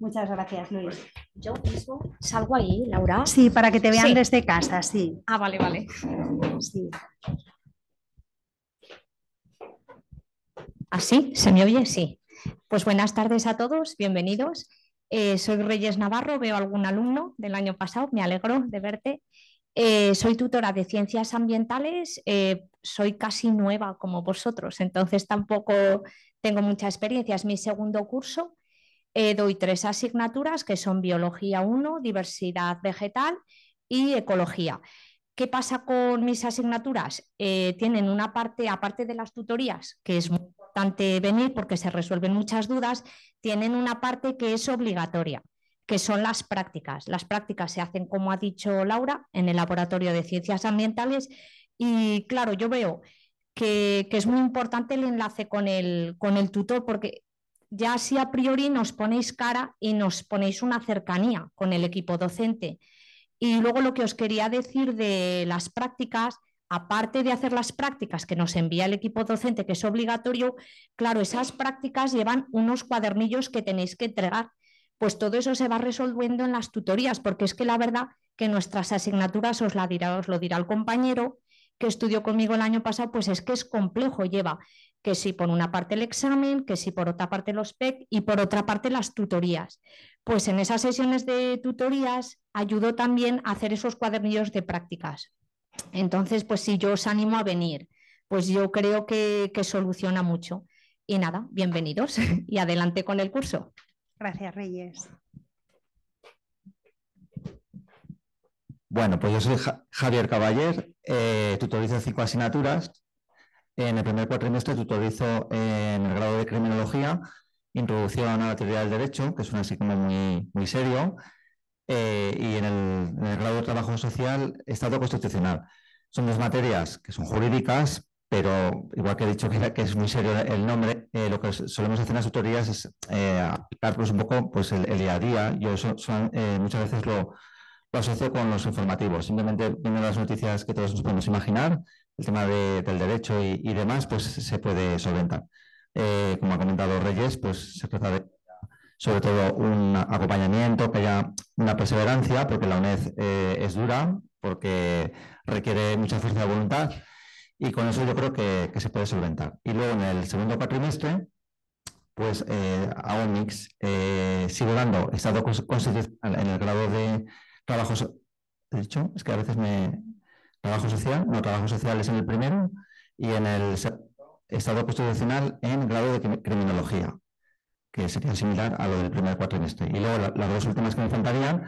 Muchas gracias, Luis. Yo mismo salgo ahí, Laura. Sí, para que te vean desde casa, sí. Ah, vale, vale. Sí. ¿Así? ¿Ah, ¿Se me oye? Sí. Pues buenas tardes a todos, bienvenidos. Eh, soy Reyes Navarro, veo algún alumno del año pasado, me alegro de verte. Eh, soy tutora de ciencias ambientales, eh, soy casi nueva como vosotros, entonces tampoco tengo mucha experiencia, es mi segundo curso. doy tres asignaturas que son biología 1, diversidad vegetal y ecología. ¿Qué pasa con mis asignaturas? Eh, tienen una parte, aparte de las tutorías, que es muy importante venir porque se resuelven muchas dudas, tienen una parte que es obligatoria, que son las prácticas. Las prácticas se hacen, como ha dicho Laura, en el Laboratorio de Ciencias Ambientales y claro, yo veo que, es muy importante el enlace con el, con el tutor porque ya así a priori nos ponéis cara y nos ponéis una cercanía con el equipo docente. Y luego lo que os quería decir de las prácticas, aparte de hacer las prácticas que nos envía el equipo docente, que es obligatorio, claro, esas prácticas llevan unos cuadernillos que tenéis que entregar. Pues todo eso se va resolviendo en las tutorías, porque es que la verdad que nuestras asignaturas os, la dirá, os lo dirá el compañero que estudió conmigo el año pasado, pues es que es complejo, lleva que si por una parte el examen, que si por otra parte los PEC y por otra parte las tutorías. Pues en esas sesiones de tutorías ayudó también a hacer esos cuadernillos de prácticas. Entonces, pues si yo os animo a venir, pues yo creo que, soluciona mucho. Y nada, bienvenidos y adelante con el curso. Gracias, Reyes. Bueno, pues yo soy Javier Caballer, eh, tutorizo cinco asignaturas. En el primer cuatrimestre tutorizo en el grado de Criminología Introducción a la teoría del derecho, que suena así como muy, serio, eh, y en el, grado de trabajo social, Estado constitucional. Son dos materias que son jurídicas, pero igual que he dicho que, es muy serio el nombre, eh, lo que solemos hacer en las autorías es eh, aplicar un poco pues, el, día a día. Yo eh, muchas veces lo, lo asocio con los informativos. Simplemente viendo las noticias que todos nos podemos imaginar, el tema del derecho y, demás, pues se puede solventar. Eh, como ha comentado Reyes, pues se trata de sobre todo un acompañamiento, que haya una perseverancia, porque la UNED eh, es dura, porque requiere mucha fuerza de voluntad, y con eso yo creo que, se puede solventar. Y luego en el segundo cuatrimestre, pues eh, a Omix eh, sigo dando estado en el grado de trabajo social. dicho? Es que a veces me... Trabajo social, no, trabajo social es en el primero, y en el segundo Estado Constitucional en grado de criminología, que sería similar a lo del primer cuatrimestre. Y luego las dos últimas que me faltarían,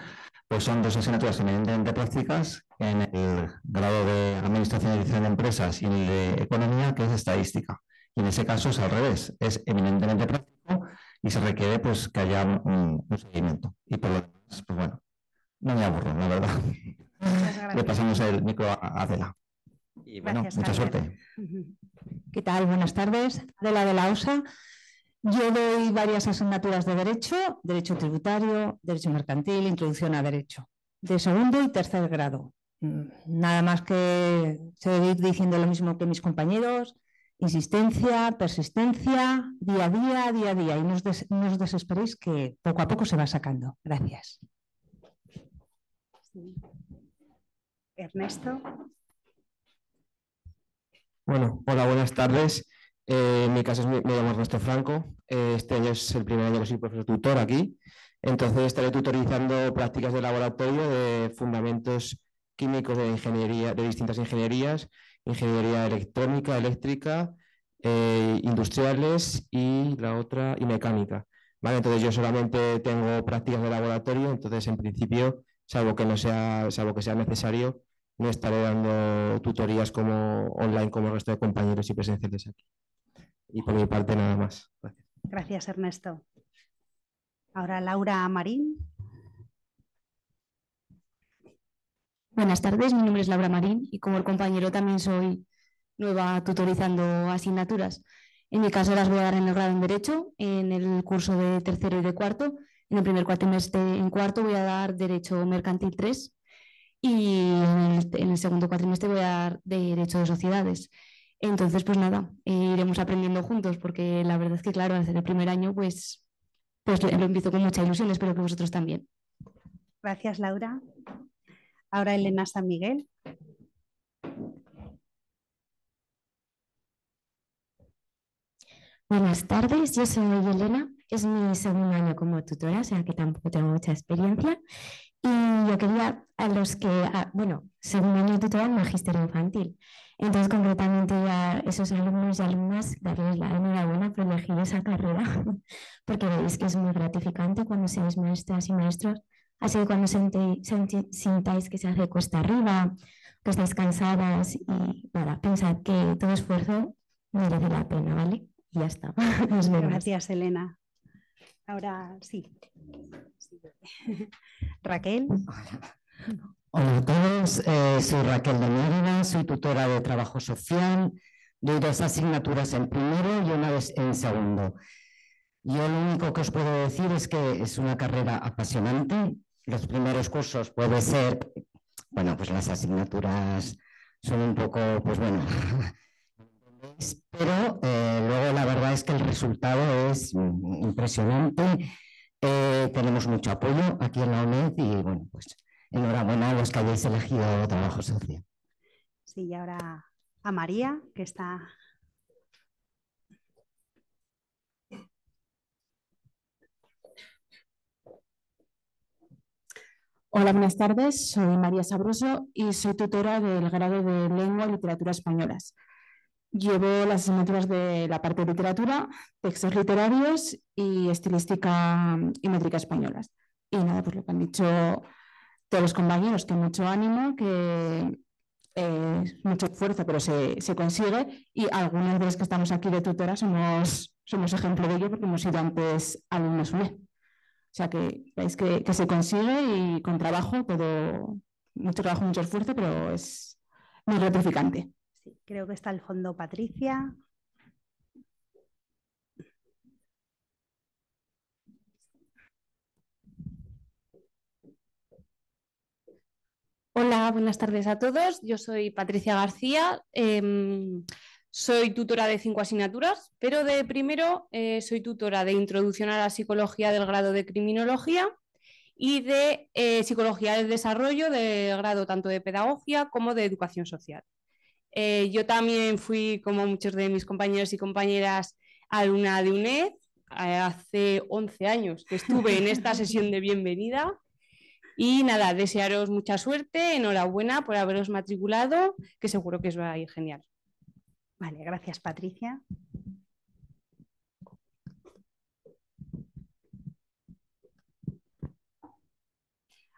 pues son dos asignaturas eminentemente prácticas en el grado de Administración y Dirección de Empresas y en el de Economía, que es Estadística. Y en ese caso es al revés, es eminentemente práctico y se requiere pues que haya un, seguimiento. Y por lo demás, pues bueno, no me aburro, la verdad. Le pasamos el micro a Adela y bueno, mucha suerte. ¿Qué tal? Buenas tardes. la de la OSA. Yo doy varias asignaturas de Derecho, Derecho Tributario, Derecho Mercantil, Introducción a Derecho, de segundo y tercer grado. Mm, nada más que seguir diciendo lo mismo que mis compañeros, insistencia, persistencia, día a día, día a día. Y no os desesperéis que poco a poco se va sacando. Gracias. Ernesto. Bueno, hola, buenas tardes. Eh, en mi caso es, me, llamo Ernesto Franco. Eh, este año es el primer año que soy profesor tutor aquí. Entonces estaré tutorizando prácticas de laboratorio de fundamentos químicos de ingeniería, de distintas ingenierías, ingeniería electrónica, eléctrica, eh, industriales y la otra y mecánica. Vale, entonces yo solamente tengo prácticas de laboratorio, entonces en principio, salvo que no sea, salvo que sea necesario, no estaré dando tutorías como online como el resto de compañeros y presenciales aquí. Y por mi parte nada más. Gracias. Gracias, Ernesto. Ahora Laura Marín. Buenas tardes, mi nombre es Laura Marín y como el compañero también soy nueva tutorizando asignaturas. En mi caso las voy a dar en el grado en Derecho, en el curso de tercero y de cuarto. En el primer cuatrimestre en cuarto voy a dar Derecho Mercantil 3 y este, en el, segundo cuatrimestre voy a dar Derecho de Sociedades. Entonces, pues nada, eh, iremos aprendiendo juntos, porque la verdad es que, claro, al hacer el primer año, pues, pues lo empiezo con mucha ilusión, espero que vosotros también. Gracias, Laura. Ahora Elena San Miguel. Buenas tardes, yo soy Elena, es mi segundo año como tutora, o sea que tampoco tengo mucha experiencia quería a los que, bueno, bueno, segundo año al magisterio infantil. Entonces, concretamente, a esos alumnos y alumnas, darles la enhorabuena por elegir esa carrera, porque veis que es muy gratificante cuando seáis maestras y maestros, así que cuando sintáis que se hace cuesta arriba, que estáis cansadas y bueno, pensad que todo esfuerzo merece la pena, ¿vale? Y ya está. Gracias, Elena. Ahora sí. Raquel. Hola a todos, eh, soy Raquel de Mérida, soy tutora de trabajo social, doy dos asignaturas en primero y una en segundo. Yo lo único que os puedo decir es que es una carrera apasionante. Los primeros cursos puede ser, bueno, pues las asignaturas son un poco, pues bueno, pero eh, luego la verdad es que el resultado es mm, impresionante. Eh, tenemos mucho apoyo aquí en la UNED y bueno, pues enhorabuena a los que hayáis elegido trabajo social. Sí, y ahora a María, que está Hola, buenas tardes. Soy María Sabroso y soy tutora del grado de Lengua y Literatura Españolas. Llevo las asignaturas de la parte de literatura, textos literarios y estilística y métrica españolas. Y nada, pues lo que han dicho todos los compañeros, que mucho ánimo, que eh, mucho esfuerzo, pero se, se, consigue. Y algunas de las que estamos aquí de tutora somos, somos ejemplo de ello porque hemos ido antes alumnos UNED. O sea que veis que, que, se consigue y con trabajo, todo, mucho trabajo, mucho esfuerzo, pero es muy gratificante creo que está el fondo Patricia. Hola, buenas tardes a todos. Yo soy Patricia García. Em, soy tutora de cinco asignaturas, pero de primero eh, soy tutora de Introducción a la Psicología del grado de Criminología y de eh, Psicología del Desarrollo del grado tanto de Pedagogía como de Educación Social. Eh, yo también fui, como muchos de mis compañeros y compañeras, alumna de UNED. Eh, hace 11 años que estuve en esta sesión de bienvenida. Y nada, desearos mucha suerte, enhorabuena por haberos matriculado, que seguro que os va a ir genial. Vale, gracias Patricia.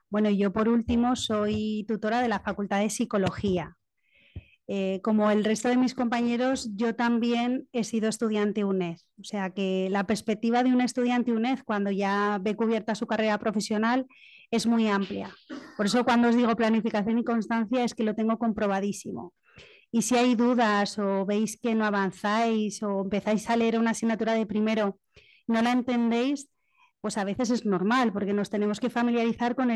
Bueno, yo por último soy tutora de la Facultad de Psicología eh, como el resto de mis compañeros, yo también he sido estudiante UNED. O sea que la perspectiva de un estudiante UNED cuando ya ve cubierta su carrera profesional es muy amplia. Por eso cuando os digo planificación y constancia es que lo tengo comprobadísimo. Y si hay dudas o veis que no avanzáis o empezáis a leer una asignatura de primero, no la entendéis, pues a veces es normal porque nos tenemos que familiarizar con,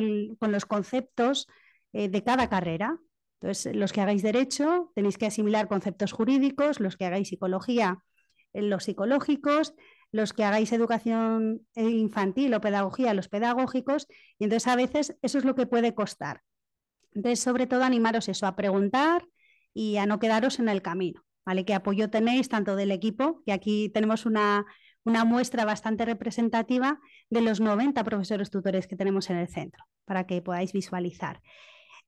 los conceptos eh, de cada carrera. Entonces, eh, los que hagáis derecho tenéis que asimilar conceptos jurídicos, los que hagáis psicología, eh, los psicológicos, los que hagáis educación eh, infantil o pedagogía, los pedagógicos, y entonces a veces eso es lo que puede costar. Entonces, sobre todo, animaros eso, a preguntar y a no quedaros en el camino, ¿vale? ¿Qué apoyo tenéis tanto del equipo? Y aquí tenemos una, una muestra bastante representativa de los 90 profesores tutores que tenemos en el centro, para que podáis visualizar.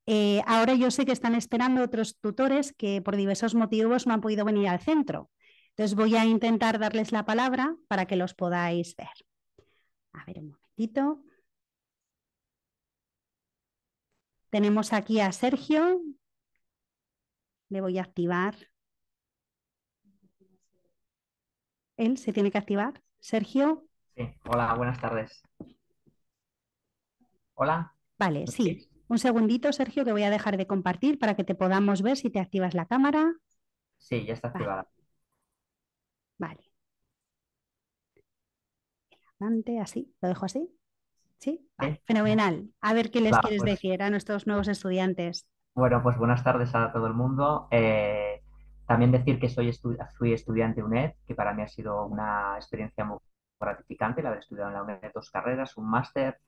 Eh, ahora yo sé que están esperando otros tutores que por diversos motivos no han podido venir al centro. Entonces voy a intentar darles la palabra para que los podáis ver. A ver un momentito. Tenemos aquí a Sergio. Le voy a activar. Él se tiene que activar. Sergio. Sí, hola, buenas tardes. Hola. Vale, sí. Un segundito, Sergio, que voy a dejar de compartir para que te podamos ver si te activas la cámara. Sí, ya está activada. Vale. Así, lo dejo así. Sí, fenomenal. A ver qué les quieres pues. decir a nuestros nuevos estudiantes. Bueno, pues buenas tardes a todo el mundo. Eh, también decir que soy, fui estudiante UNED, que para mí ha sido una experiencia muy gratificante la haber estudiado en la UNED dos carreras, un máster,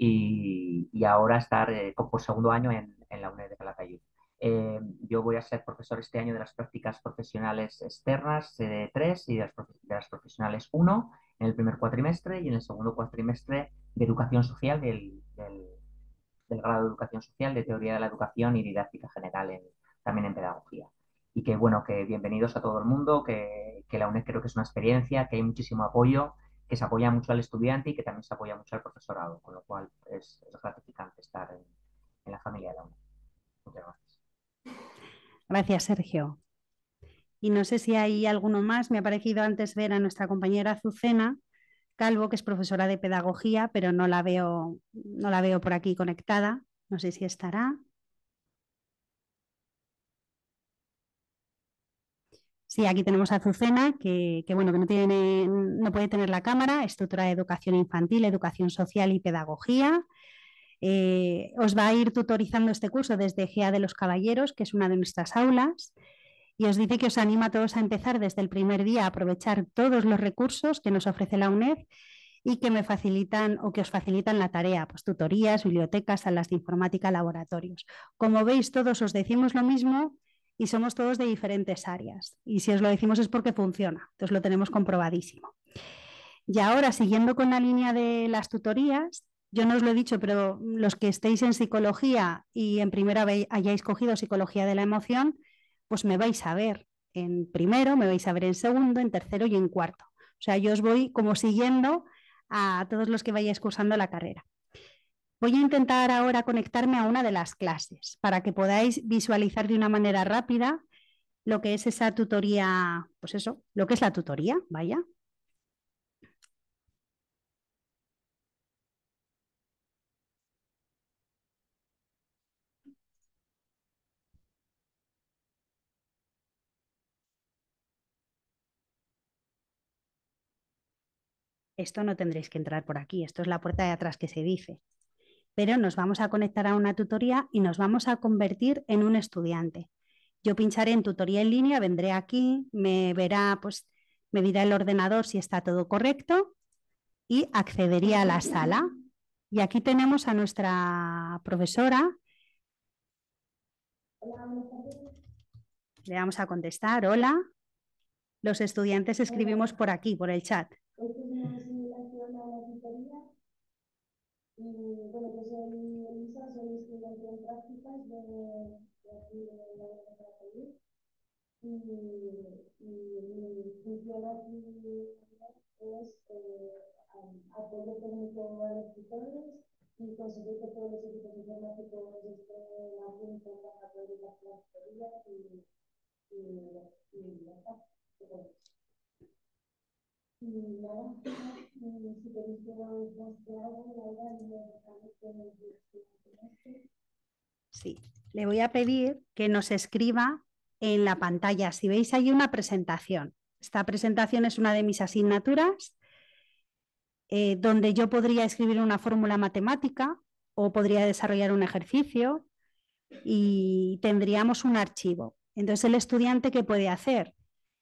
y, ahora estar por eh, segundo año en, la UNED de Calatayud. Eh, yo voy a ser profesor este año de las prácticas profesionales externas, CD3, y de las, profesionales 1 en el primer cuatrimestre y en el segundo cuatrimestre de educación social del, grado de educación social, de teoría de la educación y didáctica general también en pedagogía y que bueno, que bienvenidos a todo el mundo, que, que, la UNED creo que es una experiencia, que hay muchísimo apoyo que se apoya mucho al estudiante y que también se apoya mucho al profesorado, con lo cual es, gratificante estar en, la familia de la UNAM. Muchas gracias. Gracias, Sergio. Y no sé si hay alguno más. Me ha parecido antes ver a nuestra compañera Azucena Calvo, que es profesora de pedagogía, pero no la veo, no la veo por aquí conectada. No sé si estará. Sí, aquí tenemos a Azucena, que, bueno, que no, tiene, no puede tener la cámara, es de educación infantil, educación social y pedagogía. Eh, os va a ir tutorizando este curso desde GEA de los Caballeros, que es una de nuestras aulas, y os dice que os anima a todos a empezar desde el primer día a aprovechar todos los recursos que nos ofrece la UNED y que me facilitan o que os facilitan la tarea, pues tutorías, bibliotecas, salas de informática, laboratorios. Como veis, todos os decimos lo mismo, y somos todos de diferentes áreas. Y si os lo decimos es porque funciona, entonces lo tenemos comprobadísimo. Y ahora, siguiendo con la línea de las tutorías, yo no os lo he dicho, pero los que estéis en psicología y en primera hayáis cogido psicología de la emoción, pues me vais a ver en primero, me vais a ver en segundo, en tercero y en cuarto. O sea, yo os voy como siguiendo a todos los que vayáis cursando la carrera. Voy a intentar ahora conectarme a una de las clases para que podáis visualizar de una manera rápida lo que es esa tutoría, pues eso, lo que es la tutoría, vaya, esto no tendréis que entrar por aquí, esto es la puerta de atrás que se dice pero nos vamos a conectar a una tutoría y nos vamos a convertir en un estudiante. Yo pincharé en tutoría en línea, vendré aquí, me verá, pues me dirá el ordenador si está todo correcto y accedería a la sala. Y aquí tenemos a nuestra profesora. Le vamos a contestar, hola. Los estudiantes escribimos por aquí, por el chat. Y bueno, pues en Elisa soy estudiante en prácticas de, aquí de la Universidad de Madrid. Y, mi función aquí es pues, eh, apoyo técnico a los tutores y conseguir que todos los equipos informáticos pues, estén a punto para poder las y, y, y ya está. Sí, le voy a pedir que nos escriba en la pantalla. Si veis, hay una presentación. Esta presentación es una de mis asignaturas eh, donde yo podría escribir una fórmula matemática o podría desarrollar un ejercicio y tendríamos un archivo. Entonces, el estudiante, ¿qué puede hacer?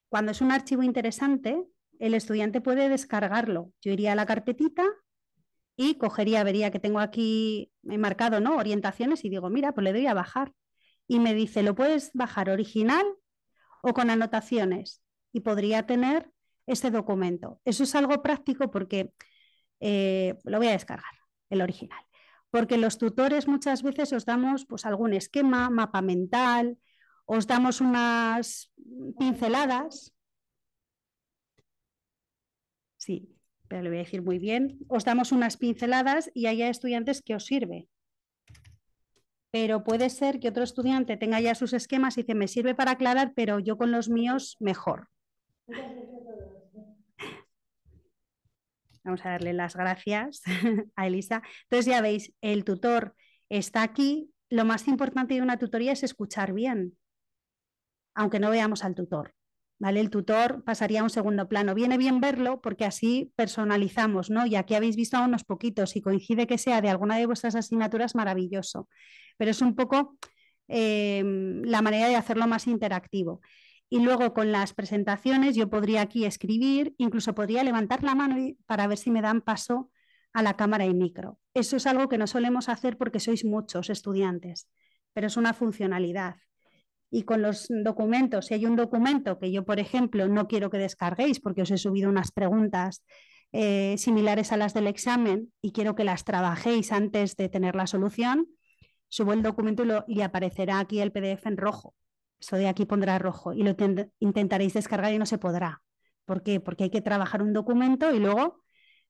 Cuando es un archivo interesante, el estudiante puede descargarlo. Yo iría a la carpetita y cogería, vería que tengo aquí he marcado ¿no? orientaciones y digo, mira, pues le doy a bajar. Y me dice, ¿lo puedes bajar original o con anotaciones? Y podría tener este documento. Eso es algo práctico porque eh, lo voy a descargar, el original. Porque los tutores muchas veces os damos pues, algún esquema, mapa mental, os damos unas pinceladas Sí, pero le voy a decir muy bien. Os damos unas pinceladas y hay estudiantes que os sirve. Pero puede ser que otro estudiante tenga ya sus esquemas y dice, me sirve para aclarar, pero yo con los míos mejor. Vamos a darle las gracias a Elisa. Entonces ya veis, el tutor está aquí. Lo más importante de una tutoría es escuchar bien, aunque no veamos al tutor. El tutor pasaría a un segundo plano. Viene bien verlo porque así personalizamos, ¿no? Y aquí habéis visto a unos poquitos, y coincide que sea de alguna de vuestras asignaturas, maravilloso. Pero es un poco em, la manera de hacerlo más interactivo. Y luego con las presentaciones yo podría aquí escribir, incluso podría levantar la mano para ver si me dan paso a la cámara y micro. Eso es algo que no solemos hacer porque sois muchos estudiantes, pero es una funcionalidad y con los documentos, si hay un documento que yo, por ejemplo, no quiero que descarguéis porque os he subido unas preguntas eh, similares a las del examen y quiero que las trabajéis antes de tener la solución, subo el documento y, aparecerá aquí el PDF en rojo. Eso de aquí pondrá rojo y lo intentaréis descargar y no se podrá. ¿Por qué? Porque hay que trabajar un documento y luego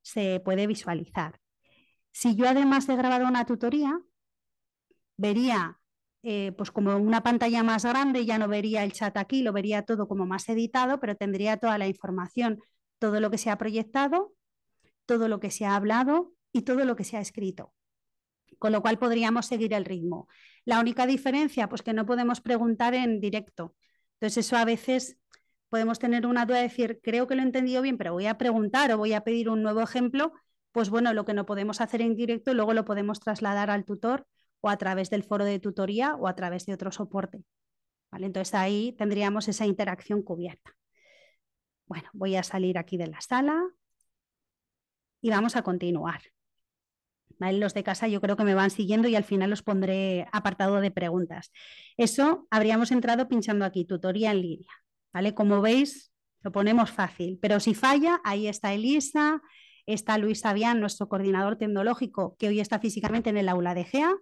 se puede visualizar. Si yo además he grabado una tutoría, vería eh, pues como una pantalla más grande, ya no vería el chat aquí, lo vería todo como más editado, pero tendría toda la información, todo lo que se ha proyectado, todo lo que se ha hablado y todo lo que se ha escrito. Con lo cual podríamos seguir el ritmo. La única diferencia, pues que no podemos preguntar en directo. Entonces eso a veces podemos tener una duda de decir, creo que lo he entendido bien, pero voy a preguntar o voy a pedir un nuevo ejemplo. Pues bueno, lo que no podemos hacer en directo luego lo podemos trasladar al tutor a través del foro de tutoría o a través de otro soporte. ¿Vale? Entonces ahí tendríamos esa interacción cubierta. Bueno, voy a salir aquí de la sala y vamos a continuar. Los de casa yo creo que me van siguiendo y al final los pondré apartado de preguntas. Eso habríamos entrado pinchando aquí, tutoría en línea. ¿Vale? Como veis, lo ponemos fácil, pero si falla, ahí está Elisa, está Luis Sabián, nuestro coordinador tecnológico, que hoy está físicamente en el aula de GEA,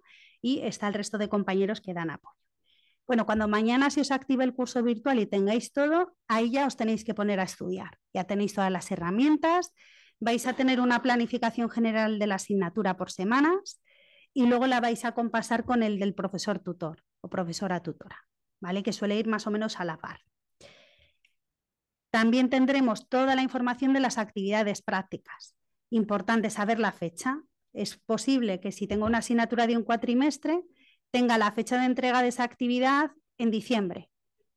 y está el resto de compañeros que dan apoyo. Bueno, cuando mañana se os active el curso virtual y tengáis todo, ahí ya os tenéis que poner a estudiar. Ya tenéis todas las herramientas, vais a tener una planificación general de la asignatura por semanas y luego la vais a compasar con el del profesor tutor o profesora tutora, ¿vale? Que suele ir más o menos a la par. También tendremos toda la información de las actividades prácticas. Importante saber la fecha, es posible que si tengo una asignatura de un cuatrimestre, tenga la fecha de entrega de esa actividad en diciembre.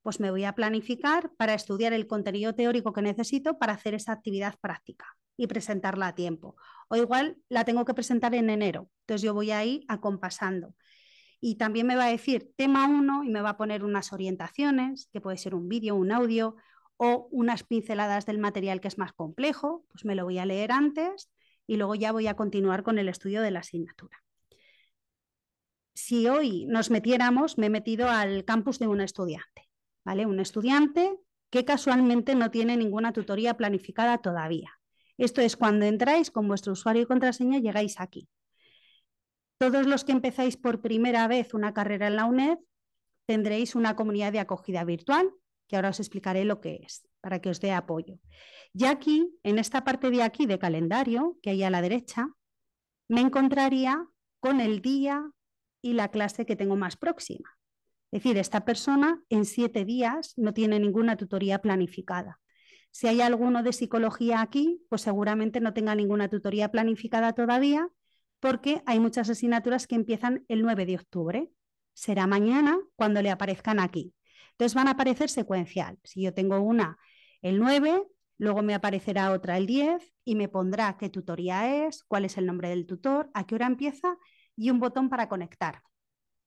Pues me voy a planificar para estudiar el contenido teórico que necesito para hacer esa actividad práctica y presentarla a tiempo. O igual la tengo que presentar en enero. Entonces yo voy a ir acompasando. Y también me va a decir tema 1 y me va a poner unas orientaciones, que puede ser un vídeo, un audio o unas pinceladas del material que es más complejo, pues me lo voy a leer antes y luego ya voy a continuar con el estudio de la asignatura. Si hoy nos metiéramos, me he metido al campus de un estudiante, ¿vale? Un estudiante que casualmente no tiene ninguna tutoría planificada todavía. Esto es cuando entráis con vuestro usuario y contraseña, llegáis aquí. Todos los que empezáis por primera vez una carrera en la UNED tendréis una comunidad de acogida virtual que ahora os explicaré lo que es, para que os dé apoyo. Y aquí, en esta parte de aquí de calendario, que hay a la derecha, me encontraría con el día y la clase que tengo más próxima. Es decir, esta persona en siete días no tiene ninguna tutoría planificada. Si hay alguno de psicología aquí, pues seguramente no tenga ninguna tutoría planificada todavía, porque hay muchas asignaturas que empiezan el 9 de octubre. Será mañana cuando le aparezcan aquí. Entonces van a aparecer secuencial. Si yo tengo una, el 9, luego me aparecerá otra, el 10, y me pondrá qué tutoría es, cuál es el nombre del tutor, a qué hora empieza y un botón para conectar.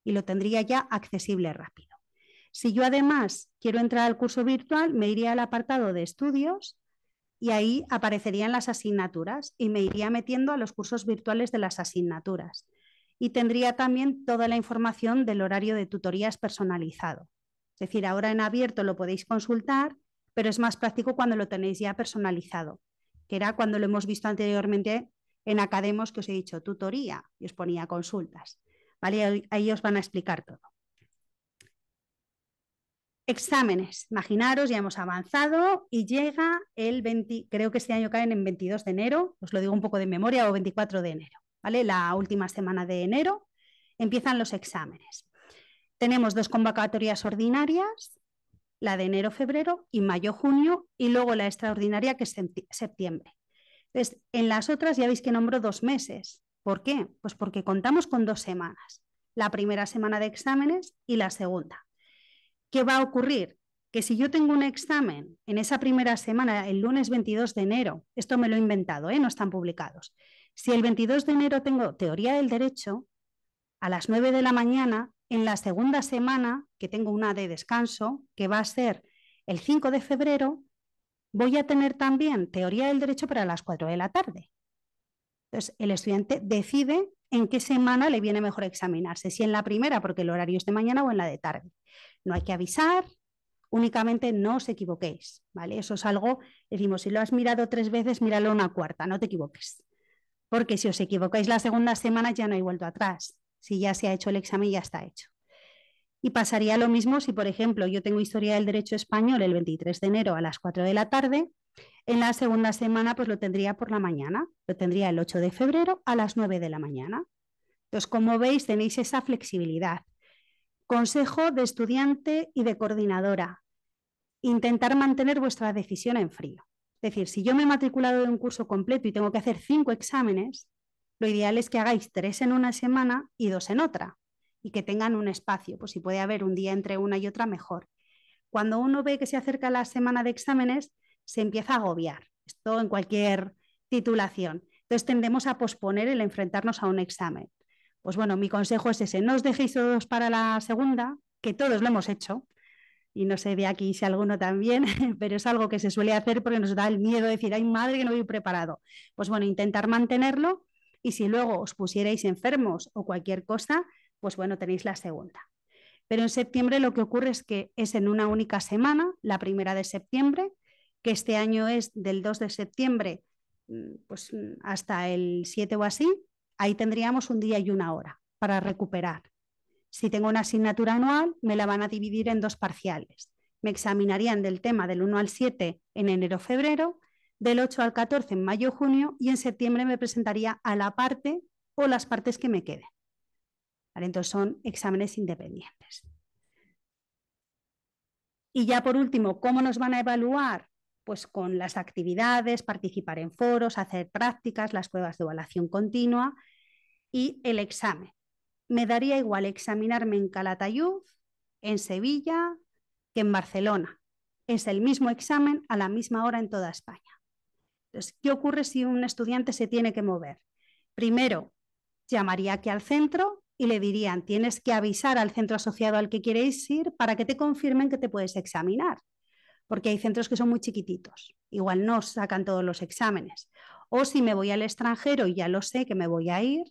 Y lo tendría ya accesible rápido. Si yo además quiero entrar al curso virtual, me iría al apartado de estudios y ahí aparecerían las asignaturas y me iría metiendo a los cursos virtuales de las asignaturas. Y tendría también toda la información del horario de tutorías personalizado. Es decir, ahora en abierto lo podéis consultar, pero es más práctico cuando lo tenéis ya personalizado, que era cuando lo hemos visto anteriormente en Academos, que os he dicho tutoría y os ponía consultas. ¿Vale? Ahí os van a explicar todo. Exámenes. Imaginaros, ya hemos avanzado y llega el 20, creo que este año caen en 22 de enero, os lo digo un poco de memoria, o 24 de enero, ¿vale? La última semana de enero empiezan los exámenes. Tenemos dos convocatorias ordinarias, la de enero-febrero y mayo-junio, y luego la extraordinaria que es septiembre. en las otras ya veis que nombro dos meses. ¿Por qué? Pues porque contamos con dos semanas, la primera semana de exámenes y la segunda. ¿Qué va a ocurrir? Que si yo tengo un examen en esa primera semana, el lunes 22 de enero, esto me lo he inventado, ¿eh? no están publicados. Si el 22 de enero tengo teoría del derecho, a las 9 de la mañana en la segunda semana, que tengo una de descanso, que va a ser el 5 de febrero, voy a tener también teoría del derecho para las 4 de la tarde. Entonces, el estudiante decide en qué semana le viene mejor examinarse, si en la primera, porque el horario es de mañana, o en la de tarde. No hay que avisar, únicamente no os equivoquéis, ¿vale? Eso es algo, decimos, si lo has mirado tres veces, míralo una cuarta, no te equivoques. Porque si os equivocáis la segunda semana ya no hay vuelto atrás. Si ya se ha hecho el examen, ya está hecho. Y pasaría lo mismo si, por ejemplo, yo tengo historia del derecho español el 23 de enero a las 4 de la tarde, en la segunda semana pues lo tendría por la mañana, lo tendría el 8 de febrero a las 9 de la mañana. Entonces, como veis, tenéis esa flexibilidad. Consejo de estudiante y de coordinadora, intentar mantener vuestra decisión en frío. Es decir, si yo me he matriculado de un curso completo y tengo que hacer cinco exámenes, lo ideal es que hagáis tres en una semana y dos en otra y que tengan un espacio, pues si puede haber un día entre una y otra, mejor. Cuando uno ve que se acerca la semana de exámenes, se empieza a agobiar, esto en cualquier titulación. Entonces tendemos a posponer el enfrentarnos a un examen. Pues bueno, mi consejo es ese, no os dejéis todos para la segunda, que todos lo hemos hecho, y no sé de aquí si alguno también, pero es algo que se suele hacer porque nos da el miedo de decir, ay madre que no voy preparado. Pues bueno, intentar mantenerlo y si luego os pusierais enfermos o cualquier cosa, pues bueno, tenéis la segunda. Pero en septiembre lo que ocurre es que es en una única semana, la primera de septiembre, que este año es del 2 de septiembre mm, pues, mm, hasta el 7 o así, ahí tendríamos un día y una hora para recuperar. Si tengo una asignatura anual, me la van a dividir en dos parciales. Me examinarían del tema del 1 al 7 en enero-febrero del 8 al 14 en mayo-junio y en septiembre me presentaría a la parte o las partes que me queden. Entonces son exámenes independientes. Y ya por último, ¿cómo nos van a evaluar? Pues con las actividades, participar en foros, hacer prácticas, las pruebas de evaluación continua y el examen. Me daría igual examinarme en Calatayud, en Sevilla, que en Barcelona. Es el mismo examen a la misma hora en toda España. Entonces, ¿qué ocurre si un estudiante se tiene que mover? Primero, llamaría aquí al centro y le dirían, tienes que avisar al centro asociado al que queréis ir para que te confirmen que te puedes examinar, porque hay centros que son muy chiquititos, igual no sacan todos los exámenes. O si me voy al extranjero y ya lo sé que me voy a ir,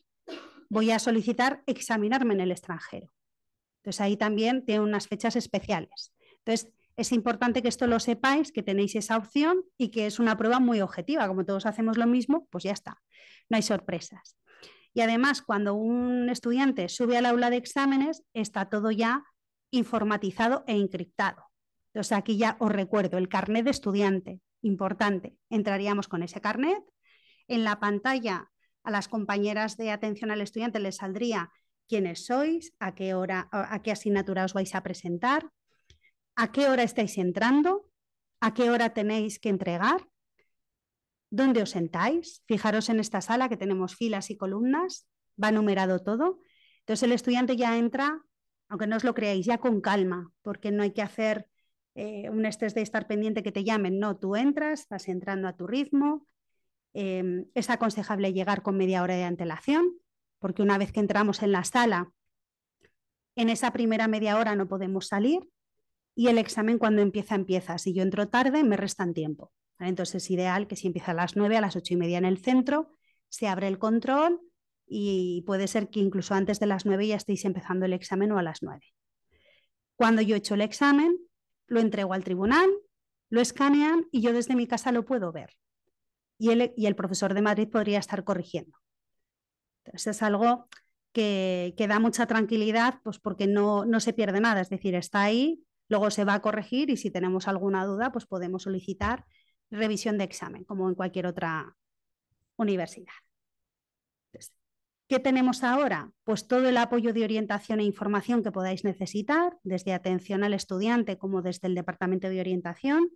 voy a solicitar examinarme en el extranjero. Entonces ahí también tiene unas fechas especiales. Entonces, es importante que esto lo sepáis, que tenéis esa opción y que es una prueba muy objetiva. Como todos hacemos lo mismo, pues ya está, no hay sorpresas. Y además, cuando un estudiante sube al aula de exámenes, está todo ya informatizado e encriptado. Entonces, aquí ya os recuerdo el carnet de estudiante, importante. Entraríamos con ese carnet. En la pantalla a las compañeras de atención al estudiante les saldría quiénes sois, a qué hora, a qué asignatura os vais a presentar, a qué hora estáis entrando, a qué hora tenéis que entregar, dónde os sentáis. Fijaros en esta sala que tenemos filas y columnas, va numerado todo. Entonces el estudiante ya entra, aunque no os lo creáis, ya con calma, porque no hay que hacer eh, un estrés de estar pendiente que te llamen. No, tú entras, vas entrando a tu ritmo. Em, es aconsejable llegar con media hora de antelación, porque una vez que entramos en la sala, en esa primera media hora no podemos salir, y el examen cuando empieza, empieza. Si yo entro tarde, me restan tiempo. Entonces es ideal que si empieza a las 9, a las 8 y media en el centro, se abre el control y puede ser que incluso antes de las 9 ya estéis empezando el examen o a las 9. Cuando yo echo el examen, lo entrego al tribunal, lo escanean y yo desde mi casa lo puedo ver. Y el, y el profesor de Madrid podría estar corrigiendo. Entonces es algo que, da mucha tranquilidad, pues porque no, no se pierde nada, es decir, está ahí, Luego se va a corregir y si tenemos alguna duda, pues podemos solicitar revisión de examen, como en cualquier otra universidad. ¿Qué tenemos ahora? Pues todo el apoyo de orientación e información que podáis necesitar, desde atención al estudiante como desde el departamento de orientación.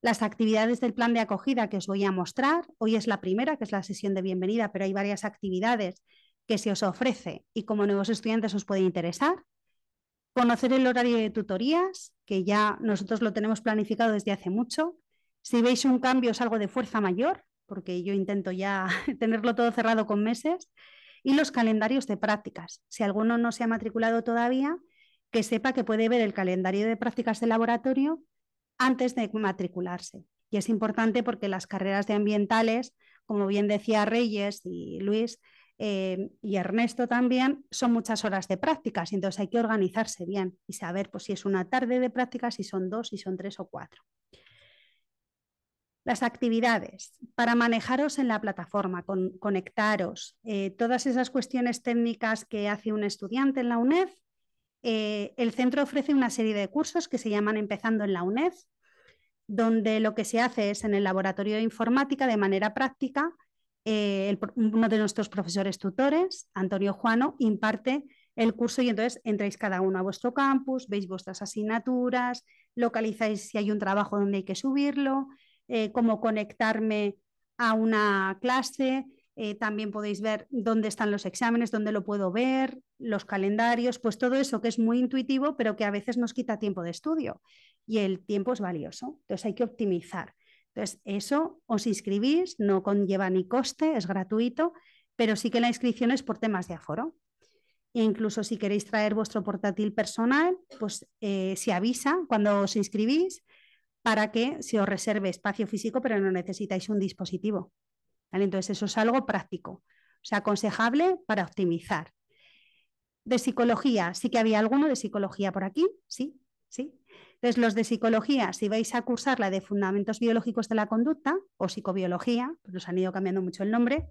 Las actividades del plan de acogida que os voy a mostrar. Hoy es la primera, que es la sesión de bienvenida, pero hay varias actividades que se os ofrece y como nuevos estudiantes os puede interesar conocer el horario de tutorías, que ya nosotros lo tenemos planificado desde hace mucho. Si veis un cambio es algo de fuerza mayor, porque yo intento ya tenerlo todo cerrado con meses, y los calendarios de prácticas. Si alguno no se ha matriculado todavía, que sepa que puede ver el calendario de prácticas de laboratorio antes de matricularse. Y es importante porque las carreras de ambientales, como bien decía Reyes y Luis, eh, y Ernesto también, son muchas horas de prácticas, entonces hay que organizarse bien y saber pues, si es una tarde de prácticas, si son dos, si son tres o cuatro. Las actividades para manejaros en la plataforma, conectaros, eh, todas esas cuestiones técnicas que hace un estudiante en la UNED. Eh, el centro ofrece una serie de cursos que se llaman Empezando en la UNED, donde lo que se hace es en el laboratorio de informática de manera práctica eh, uno de nuestros profesores tutores, Antonio Juano, imparte el curso y entonces entráis cada uno a vuestro campus, veis vuestras asignaturas, localizáis si hay un trabajo donde hay que subirlo, eh, cómo conectarme a una clase, eh, también podéis ver dónde están los exámenes, dónde lo puedo ver, los calendarios, pues todo eso que es muy intuitivo, pero que a veces nos quita tiempo de estudio y el tiempo es valioso, entonces hay que optimizar. Entonces, eso os inscribís, no conlleva ni coste, es gratuito, pero sí que la inscripción es por temas de aforo. E incluso si queréis traer vuestro portátil personal, pues eh, se avisa cuando os inscribís para que se os reserve espacio físico, pero no necesitáis un dispositivo. Entonces, eso es algo práctico, o sea, aconsejable para optimizar. De psicología, sí que había alguno de psicología por aquí, sí, sí. Entonces, los de psicología, si vais a cursar la de fundamentos biológicos de la conducta o psicobiología, pues nos han ido cambiando mucho el nombre,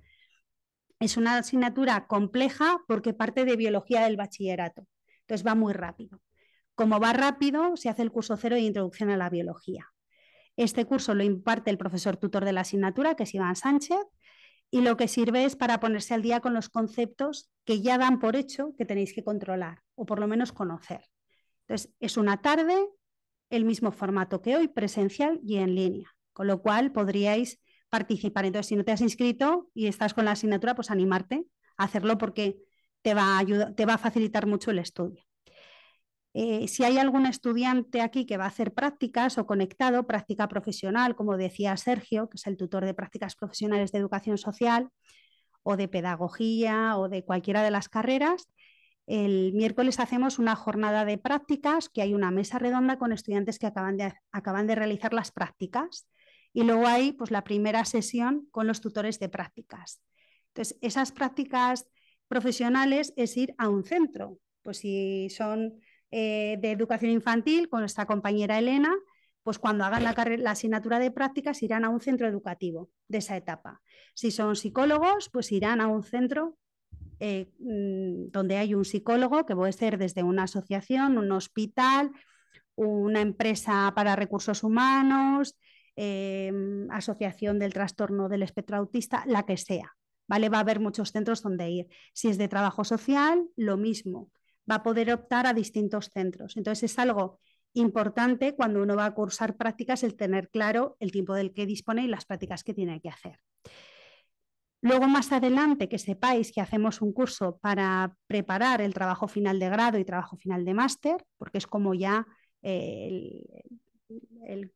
es una asignatura compleja porque parte de biología del bachillerato. Entonces, va muy rápido. Como va rápido, se hace el curso cero de introducción a la biología. Este curso lo imparte el profesor tutor de la asignatura, que es Iván Sánchez, y lo que sirve es para ponerse al día con los conceptos que ya dan por hecho que tenéis que controlar o por lo menos conocer. Entonces, es una tarde, el mismo formato que hoy, presencial y en línea, con lo cual podríais participar. Entonces, si no te has inscrito y estás con la asignatura, pues animarte a hacerlo porque te va a, te va a facilitar mucho el estudio. Eh, si hay algún estudiante aquí que va a hacer prácticas o conectado, práctica profesional, como decía Sergio, que es el tutor de prácticas profesionales de educación social o de pedagogía o de cualquiera de las carreras, el miércoles hacemos una jornada de prácticas, que hay una mesa redonda con estudiantes que acaban de, acaban de realizar las prácticas. Y luego hay pues, la primera sesión con los tutores de prácticas. Entonces, esas prácticas profesionales es ir a un centro. Pues si son eh, de educación infantil, con nuestra compañera Elena, pues cuando hagan la, la, asignatura de prácticas irán a un centro educativo de esa etapa. Si son psicólogos, pues irán a un centro eh, mm, donde hay un psicólogo, que puede ser desde una asociación, un hospital, una empresa para recursos humanos, eh, asociación del trastorno del espectro autista, la que sea. ¿Vale? Va a haber muchos centros donde ir. Si es de trabajo social, lo mismo. Va a poder optar a distintos centros. Entonces es algo importante cuando uno va a cursar prácticas el tener claro el tiempo del que dispone y las prácticas que tiene que hacer. Luego, más adelante, que sepáis que hacemos un curso para preparar el trabajo final de grado y trabajo final de máster, porque es como ya eh,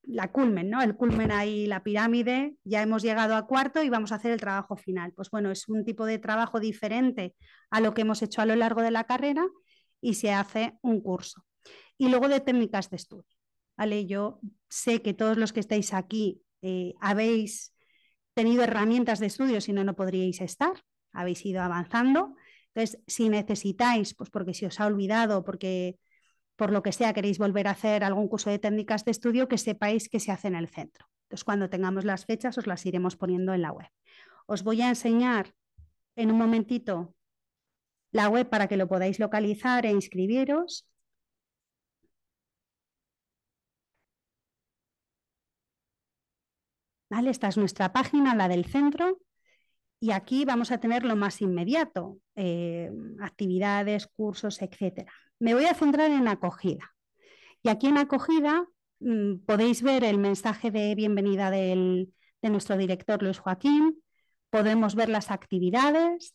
la culmen, ¿no? El culmen ahí, la pirámide, ya hemos llegado a cuarto y vamos a hacer el trabajo final. Pues bueno, es un tipo de trabajo diferente a lo que hemos hecho a lo largo de la carrera y se hace un curso. Y luego de técnicas de estudio, ¿vale? Yo sé que todos los que estáis aquí eh, habéis tenido herramientas de estudio, si no, no podríais estar, habéis ido avanzando. Entonces, si necesitáis, pues porque si os ha olvidado, porque por lo que sea queréis volver a hacer algún curso de técnicas de estudio, que sepáis que se hace en el centro. Entonces, cuando tengamos las fechas, os las iremos poniendo en la web. Os voy a enseñar en un momentito la web para que lo podáis localizar e inscribiros. Esta es nuestra página, la del centro, y aquí vamos a tener lo más inmediato, eh, actividades, cursos, etc. Me voy a centrar en acogida. Y aquí en acogida mm, podéis ver el mensaje de bienvenida de nuestro director Luis Joaquín, podemos ver las actividades,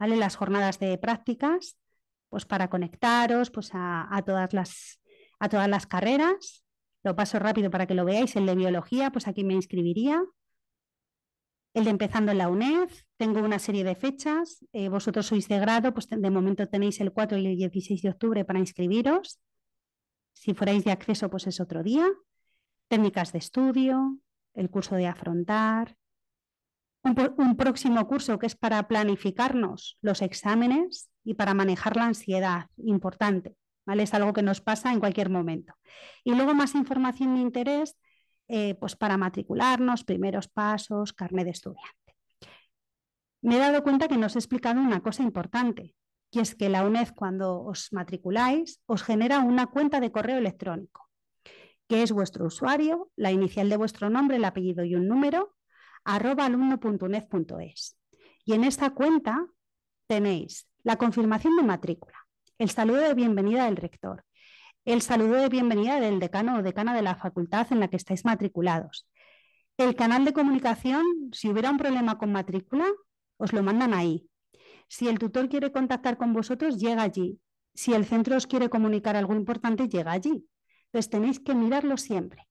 las jornadas de prácticas, pues para conectaros pues a todas las carreras lo paso rápido para que lo veáis. El de biología, pues aquí me inscribiría. El de empezando en la UNED, tengo una serie de fechas. Eh, vosotros sois de grado, pues de momento tenéis el 4 y el 16 de octubre para inscribiros. Si fuerais de acceso, pues es otro día. Técnicas de estudio, el curso de afrontar, un, próximo curso que es para planificarnos los exámenes y para manejar la ansiedad, importante. Es algo que nos pasa en cualquier momento. Y luego más información de interés, eh, pues para matricularnos, primeros pasos, carnet de estudiante. Me he dado cuenta que nos he explicado una cosa importante, y es que la UNED cuando os matriculáis os genera una cuenta de correo electrónico, que es vuestro usuario, la inicial de vuestro nombre, el apellido y un número, arroba alumno.uned.es. Y en esta cuenta tenéis la confirmación de matrícula, el saludo de bienvenida del rector, el saludo de bienvenida del decano o decana de la facultad en la que estáis matriculados. El canal de comunicación, si hubiera un problema con matrícula, os lo mandan ahí. Si el tutor quiere contactar con vosotros, llega allí. Si el centro os quiere comunicar algo importante, llega allí. Entonces tenéis que mirarlo siempre.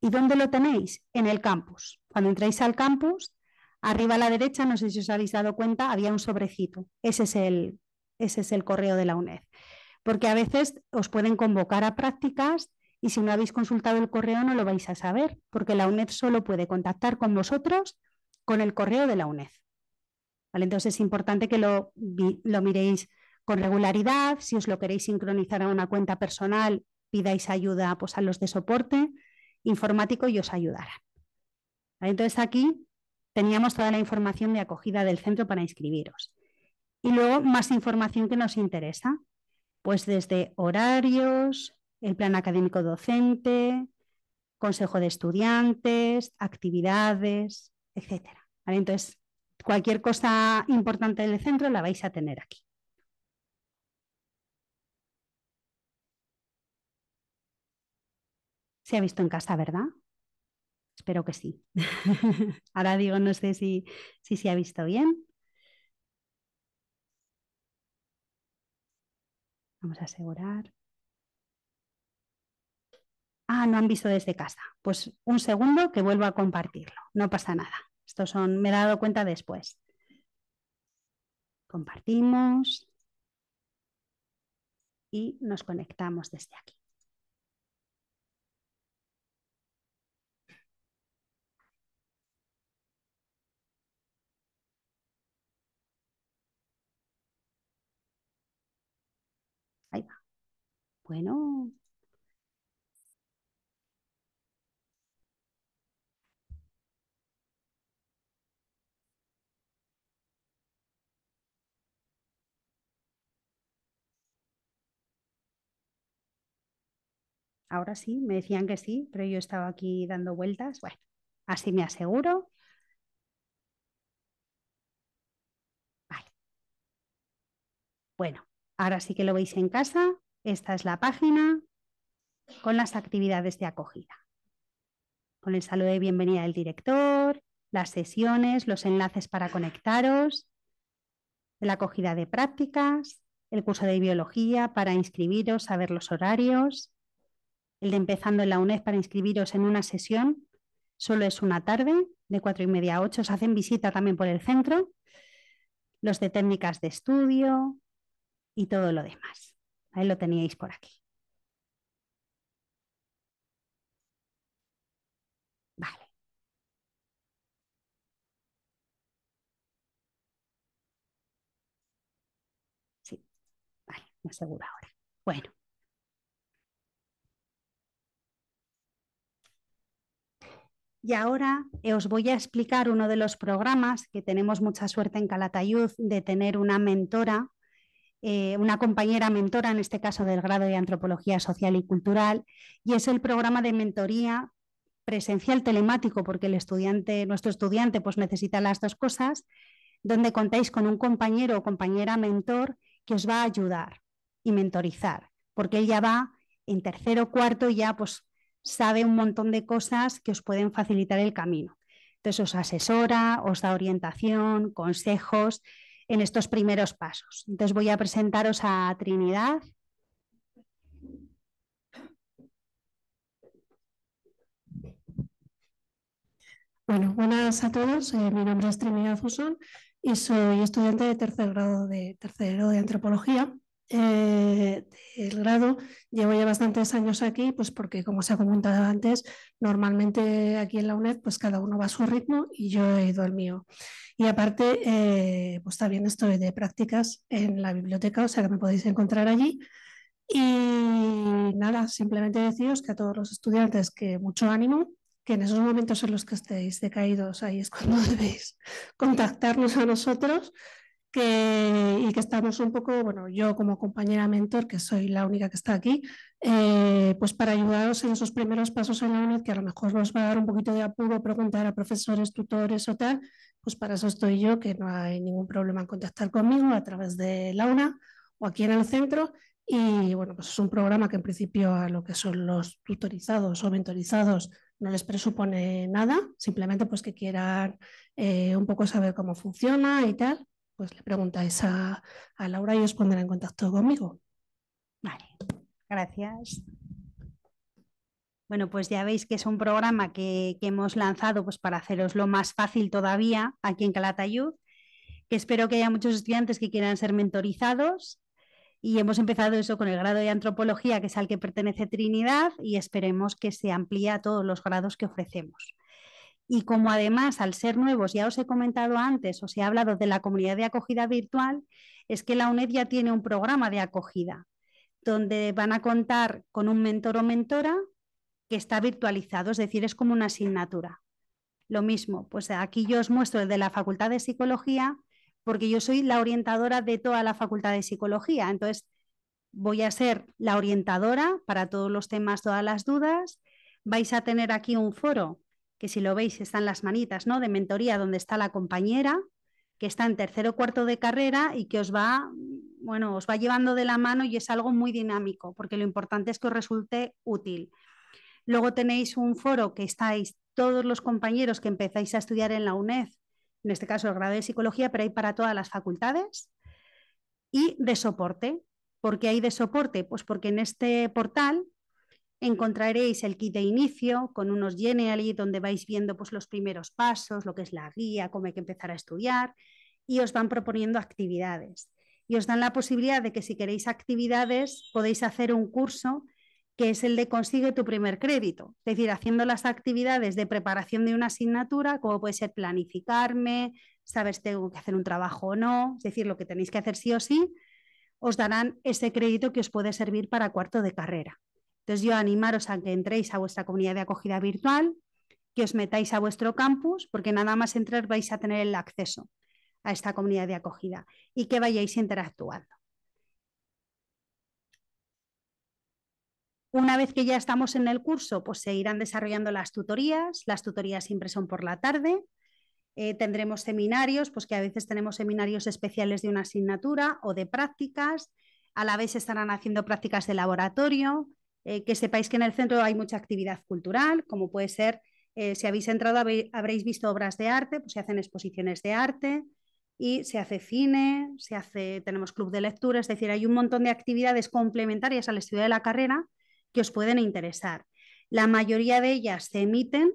¿Y dónde lo tenéis? En el campus. Cuando entráis al campus, arriba a la derecha, no sé si os habéis dado cuenta, había un sobrecito. Ese es el ese es el correo de la UNED. Porque a veces os pueden convocar a prácticas y si no habéis consultado el correo no lo vais a saber, porque la UNED solo puede contactar con vosotros con el correo de la UNED. Entonces es importante que lo, lo miréis con regularidad, si os lo queréis sincronizar a una cuenta personal, pidáis ayuda pues, a los de soporte informático y os ayudarán. Entonces aquí teníamos toda la información de acogida del centro para inscribiros. Y luego más información que nos interesa, pues desde horarios, el plan académico docente, consejo de estudiantes, actividades, etc. Entonces, cualquier cosa importante del centro la vais a tener aquí. Se ha visto en casa, ¿verdad? Espero que sí. Ahora digo, no sé si se ha visto bien. Vamos a asegurar. Ah, no han visto desde casa. Pues un segundo que vuelvo a compartirlo. No pasa nada. Estos son, me he dado cuenta después. Compartimos y nos conectamos desde aquí. Bueno. Ahora sí, me decían que sí, pero yo estaba aquí dando vueltas. Bueno, así me aseguro. Bueno, ahora sí que lo veis en casa. Esta es la página con las actividades de acogida, con el saludo de bienvenida del director, las sesiones, los enlaces para conectaros, la acogida de prácticas, el curso de biología para inscribiros, saber los horarios, el de empezando en la UNED para inscribiros en una sesión, solo es una tarde, de cuatro y media a ocho, se hacen visita también por el centro, los de técnicas de estudio y todo lo demás. Ahí lo teníais por aquí. Vale. Sí, vale, me aseguro ahora. Bueno. Y ahora eh, os voy a explicar uno de los programas que tenemos mucha suerte en Calatayud de tener una mentora eh, una compañera mentora, en este caso del grado de Antropología Social y Cultural, y es el programa de mentoría presencial telemático, porque el estudiante, nuestro estudiante, pues necesita las dos cosas, donde contáis con un compañero o compañera mentor que os va a ayudar y mentorizar, porque él ya va en tercero o cuarto, y ya pues sabe un montón de cosas que os pueden facilitar el camino. Entonces os asesora, os da orientación, consejos, en estos primeros pasos. Entonces voy a presentaros a Trinidad. Bueno, buenas a todos. Eh, mi nombre es Trinidad Fusón y soy estudiante de tercer grado de tercero de antropología. Eh, el grado. Llevo ya bastantes años aquí, pues porque, como se ha comentado antes, normalmente aquí en la UNED, pues cada uno va a su ritmo y yo he ido al mío. Y aparte, eh, pues también estoy de prácticas en la biblioteca, o sea que me podéis encontrar allí. Y nada, simplemente deciros que a todos los estudiantes que mucho ánimo, que en esos momentos en los que estéis decaídos, ahí es cuando debéis contactarnos a nosotros y que estamos un poco, bueno, yo como compañera mentor, que soy la única que está aquí, eh, pues para ayudaros en esos primeros pasos en la UNED, que a lo mejor nos va a dar un poquito de apuro preguntar a profesores, tutores o tal, pues para eso estoy yo, que no hay ningún problema en contactar conmigo a través de la UNA o aquí en el centro. Y bueno, pues es un programa que en principio a lo que son los tutorizados o mentorizados no les presupone nada, simplemente pues que quieran eh, un poco saber cómo funciona y tal pues le preguntáis a, Laura y os pondrá en contacto conmigo. Vale, gracias. Bueno, pues ya veis que es un programa que, hemos lanzado pues, para lo más fácil todavía aquí en Calatayud, que espero que haya muchos estudiantes que quieran ser mentorizados. Y hemos empezado eso con el grado de antropología, que es al que pertenece Trinidad, y esperemos que se amplíe a todos los grados que ofrecemos. Y como además, al ser nuevos, ya os he comentado antes, se he hablado de la comunidad de acogida virtual, es que la UNED ya tiene un programa de acogida, donde van a contar con un mentor o mentora que está virtualizado, es decir, es como una asignatura. Lo mismo, pues aquí yo os muestro el de la Facultad de Psicología, porque yo soy la orientadora de toda la Facultad de Psicología. Entonces, voy a ser la orientadora para todos los temas, todas las dudas. Vais a tener aquí un foro que si lo veis están las manitas, ¿no? De mentoría, donde está la compañera, que está en tercero o cuarto de carrera y que os va, bueno, os va llevando de la mano y es algo muy dinámico, porque lo importante es que os resulte útil. Luego tenéis un foro que estáis todos los compañeros que empezáis a estudiar en la UNED, en este caso el grado de psicología, pero hay para todas las facultades. Y de soporte. ¿Por qué hay de soporte? Pues porque en este portal encontraréis el kit de inicio con unos allí donde vais viendo pues, los primeros pasos, lo que es la guía, cómo hay que empezar a estudiar y os van proponiendo actividades. Y os dan la posibilidad de que si queréis actividades podéis hacer un curso que es el de consigue tu primer crédito, es decir, haciendo las actividades de preparación de una asignatura, como puede ser planificarme, saber si tengo que hacer un trabajo o no, es decir, lo que tenéis que hacer sí o sí, os darán ese crédito que os puede servir para cuarto de carrera. Entonces yo animaros a que entréis a vuestra comunidad de acogida virtual, que os metáis a vuestro campus, porque nada más entrar vais a tener el acceso a esta comunidad de acogida y que vayáis interactuando. Una vez que ya estamos en el curso, pues se irán desarrollando las tutorías. Las tutorías siempre son por la tarde. Eh, tendremos seminarios, pues que a veces tenemos seminarios especiales de una asignatura o de prácticas. A la vez estarán haciendo prácticas de laboratorio. Eh, que sepáis que en el centro hay mucha actividad cultural, como puede ser, eh, si habéis entrado habréis visto obras de arte, pues se hacen exposiciones de arte y se hace cine, se hace, tenemos club de lectura, es decir, hay un montón de actividades complementarias al estudio de la carrera que os pueden interesar. La mayoría de ellas se emiten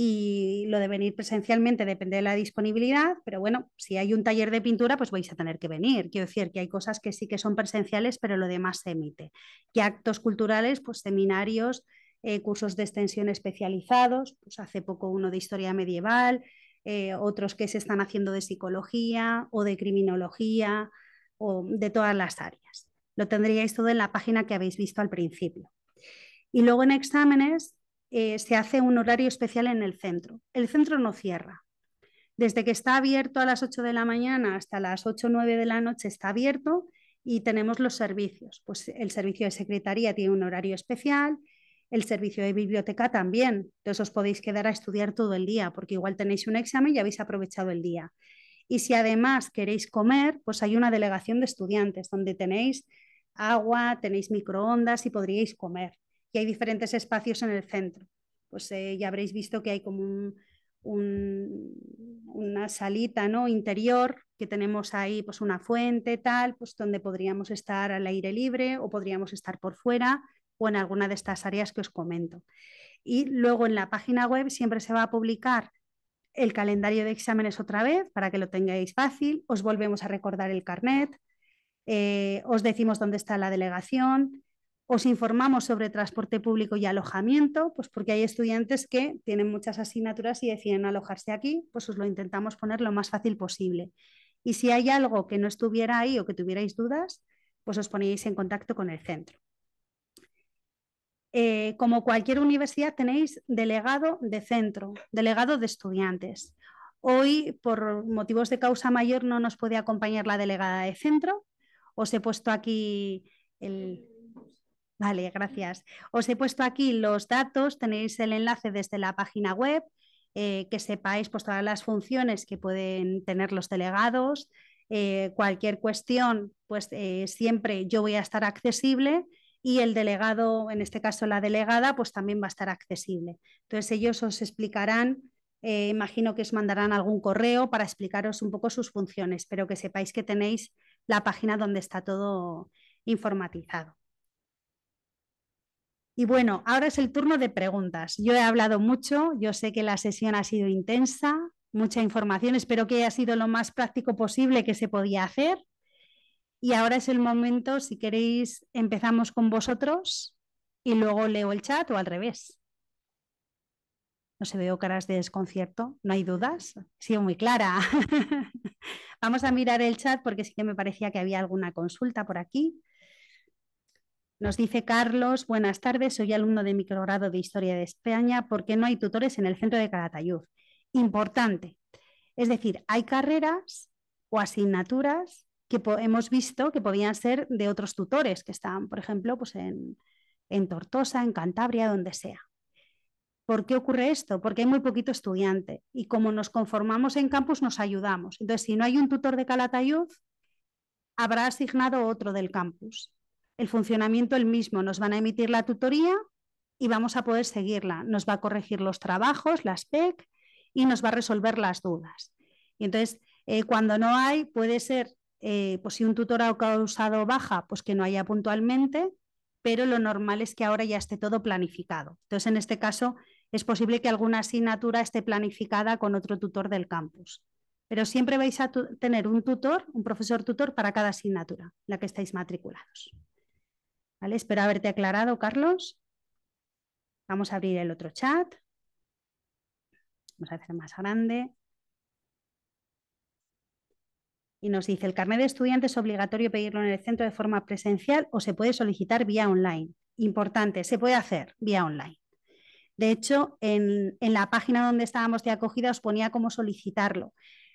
y lo de venir presencialmente depende de la disponibilidad, pero bueno, si hay un taller de pintura, pues vais a tener que venir. Quiero decir que hay cosas que sí que son presenciales, pero lo demás se emite. Que actos culturales, pues seminarios, eh, cursos de extensión especializados, pues hace poco uno de historia medieval, eh, otros que se están haciendo de psicología o de criminología o de todas las áreas. Lo tendríais todo en la página que habéis visto al principio. Y luego en exámenes eh, se hace un horario especial en el centro. El centro no cierra. Desde que está abierto a las 8 de la mañana hasta las 8 o 9 de la noche está abierto y tenemos los servicios. Pues el servicio de secretaría tiene un horario especial, el servicio de biblioteca también. Entonces os podéis quedar a estudiar todo el día porque igual tenéis un examen y habéis aprovechado el día. Y si además queréis comer, pues hay una delegación de estudiantes donde tenéis agua, tenéis microondas y podríais comer y hay diferentes espacios en el centro. Pues eh, ya habréis visto que hay como una salita ¿no? interior, que tenemos ahí pues una fuente tal, pues donde podríamos estar al aire libre o podríamos estar por fuera o en alguna de estas áreas que os comento. Y luego en la página web siempre se va a publicar el calendario de exámenes otra vez para que lo tengáis fácil. Os volvemos a recordar el carnet, eh, os decimos dónde está la delegación, os informamos sobre transporte público y alojamiento, pues porque hay estudiantes que tienen muchas asignaturas y deciden alojarse aquí, pues os lo intentamos poner lo más fácil posible. Y si hay algo que no estuviera ahí o que tuvierais dudas, pues os ponéis en contacto con el centro. Eh, como cualquier universidad tenéis delegado de centro, delegado de estudiantes. Hoy, por motivos de causa mayor, no nos puede acompañar la delegada de centro. Os he puesto aquí el, Vale, gracias. Os he puesto aquí los datos, tenéis el enlace desde la página web, eh, que sepáis pues, todas las funciones que pueden tener los delegados. Eh, cualquier cuestión, pues eh, siempre yo voy a estar accesible y el delegado, en este caso la delegada, pues también va a estar accesible. Entonces ellos os explicarán, imagino que os mandarán algún correo para explicaros un poco sus funciones, pero que sepáis que tenéis la página donde está todo informatizado. Y bueno, ahora es el turno de preguntas. Yo he hablado mucho, yo sé que la sesión ha sido intensa, mucha información, espero que haya sido lo más práctico posible que se podía hacer. Y ahora es el momento, si queréis, empezamos con vosotros y luego leo el chat o al revés. No se veo caras de desconcierto, no hay dudas. He sido muy clara. Vamos a mirar el chat porque sí que me parecía que había alguna consulta por aquí. Nos dice Carlos, buenas tardes, soy alumno de microgrado de Historia de España ¿por qué no hay tutores en el centro de Calatayud. Importante. Es decir, hay carreras o asignaturas que hemos visto que podían ser de otros tutores que están, por ejemplo, pues en, en Tortosa, en Cantabria, donde sea. ¿Por qué ocurre esto? Porque hay muy poquito estudiante y como nos conformamos en campus nos ayudamos. Entonces, si no hay un tutor de Calatayud, habrá asignado otro del campus el funcionamiento el mismo. Nos van a emitir la tutoría y vamos a poder seguirla. Nos va a corregir los trabajos, las PEC, y nos va a resolver las dudas. Y entonces, eh, cuando no hay, puede ser, eh, pues si un tutor ha causado baja, pues que no haya puntualmente, pero lo normal es que ahora ya esté todo planificado. Entonces, en este caso, es posible que alguna asignatura esté planificada con otro tutor del campus. Pero siempre vais a tener un tutor, un profesor tutor para cada asignatura en la que estáis matriculados. Espero haberte aclarado, Carlos. Vamos a abrir el otro chat. Vamos a hacer más grande. Y nos dice, ¿el carnet de estudiante es obligatorio pedirlo en el centro de forma presencial o se puede solicitar vía online? Importante, se puede hacer vía online. De hecho, en, en la página donde estábamos de acogida os ponía cómo solicitarlo.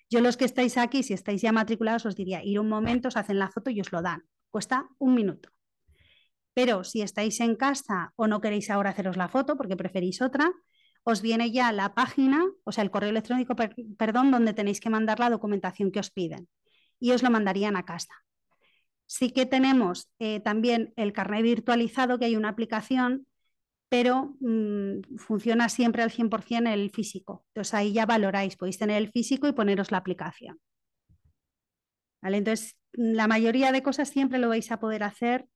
Yo los que estáis aquí, si estáis ya matriculados, os diría, ir un momento, os hacen la foto y os lo dan. Cuesta un minuto. Pero si estáis en casa o no queréis ahora haceros la foto porque preferís otra, os viene ya la página, o sea, el correo electrónico, perdón, donde tenéis que mandar la documentación que os piden y os lo mandarían a casa. Sí que tenemos eh, también el carnet virtualizado, que hay una aplicación, pero mm, funciona siempre al 100% el físico. Entonces ahí ya valoráis, podéis tener el físico y poneros la aplicación. Entonces, la mayoría de cosas siempre lo vais a poder hacer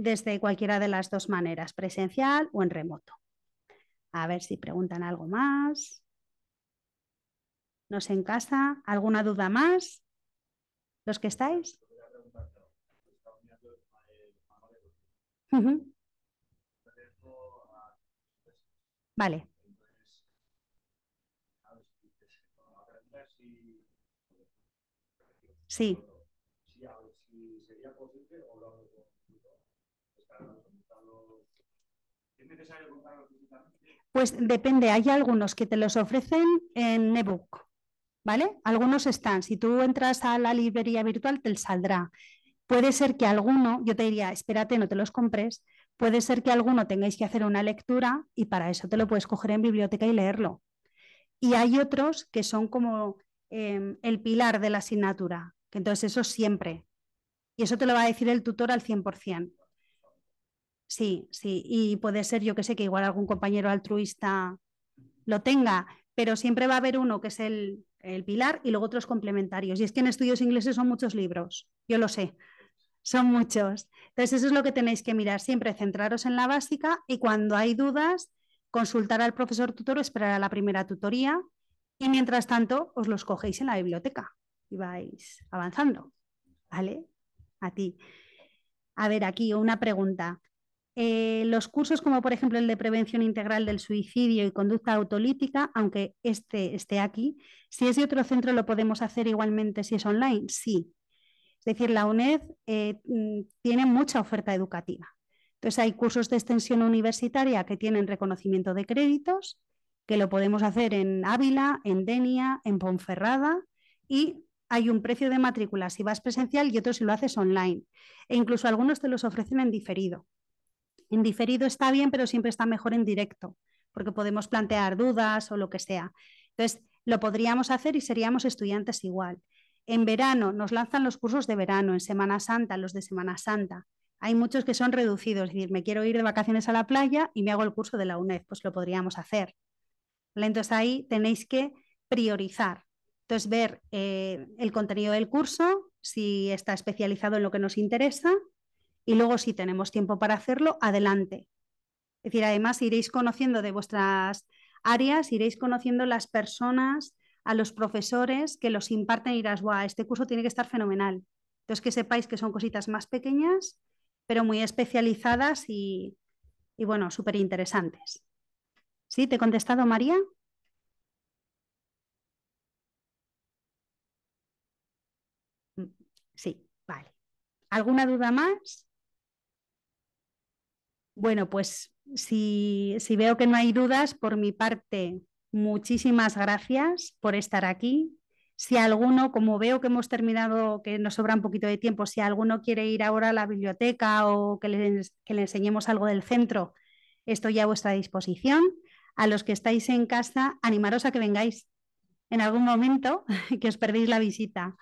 desde cualquiera de las dos maneras, presencial o en remoto. A ver si preguntan algo más. ¿Nos en casa? ¿Alguna duda más? ¿Los que estáis? Vale. Sí. Pues depende, hay algunos que te los ofrecen en ebook, ¿vale? Algunos están, si tú entras a la librería virtual te saldrá. Puede ser que alguno, yo te diría, espérate, no te los compres, puede ser que alguno tengáis que hacer una lectura y para eso te lo puedes coger en biblioteca y leerlo. Y hay otros que son como em, el pilar de la asignatura, que entonces eso siempre. Y eso te lo va a decir el tutor al 100%. Sí, sí, y puede ser, yo que sé, que igual algún compañero altruista lo tenga, pero siempre va a haber uno que es el, pilar y luego otros complementarios. Y es que en estudios ingleses son muchos libros, yo lo sé, son muchos. Entonces eso es lo que tenéis que mirar, siempre centraros en la básica y cuando hay dudas, consultar al profesor tutor o esperar a la primera tutoría y mientras tanto os los cogéis en la biblioteca y vais avanzando, ¿vale? A ti. A ver, aquí una pregunta. Eh, los cursos como por ejemplo el de prevención integral del suicidio y conducta autolítica, aunque este esté aquí, si es de otro centro lo podemos hacer igualmente si es online, sí. Es decir, la UNED eh, mm, tiene mucha oferta educativa. Entonces hay cursos de extensión universitaria que tienen reconocimiento de créditos, que lo podemos hacer en Ávila, en Denia, en Ponferrada y hay un precio de matrícula si vas presencial y otro si lo haces online. E incluso algunos te los ofrecen en diferido. En diferido está bien, pero siempre está mejor en directo, porque podemos plantear dudas o lo que sea. Entonces, lo podríamos hacer y seríamos estudiantes igual. En verano nos lanzan los cursos de verano, en Semana Santa, los de Semana Santa. Hay muchos que son reducidos, es decir, me quiero ir de vacaciones a la playa y me hago el curso de la UNED, pues lo podríamos hacer. Entonces ahí tenéis que priorizar. Entonces ver eh, el contenido del curso, si está especializado en lo que nos interesa, y luego, si tenemos tiempo para hacerlo, adelante. Es decir, además iréis conociendo de vuestras áreas, iréis conociendo las personas, a los profesores que los imparten y dirás, guau, este curso tiene que estar fenomenal. Entonces, que sepáis que son cositas más pequeñas, pero muy especializadas y, y bueno, súper interesantes. ¿Sí? ¿Te he contestado, María? Mm, sí, vale. ¿Alguna duda más? Bueno, pues si, veo que no hay dudas, por mi parte, muchísimas gracias por estar aquí, si alguno, como veo que hemos terminado, que nos sobra un poquito de tiempo, si alguno quiere ir ahora a la biblioteca o que le, que le, enseñemos algo del centro, estoy a vuestra disposición. A los que estáis en casa, animaros a que vengáis en algún momento, que os perdéis la visita.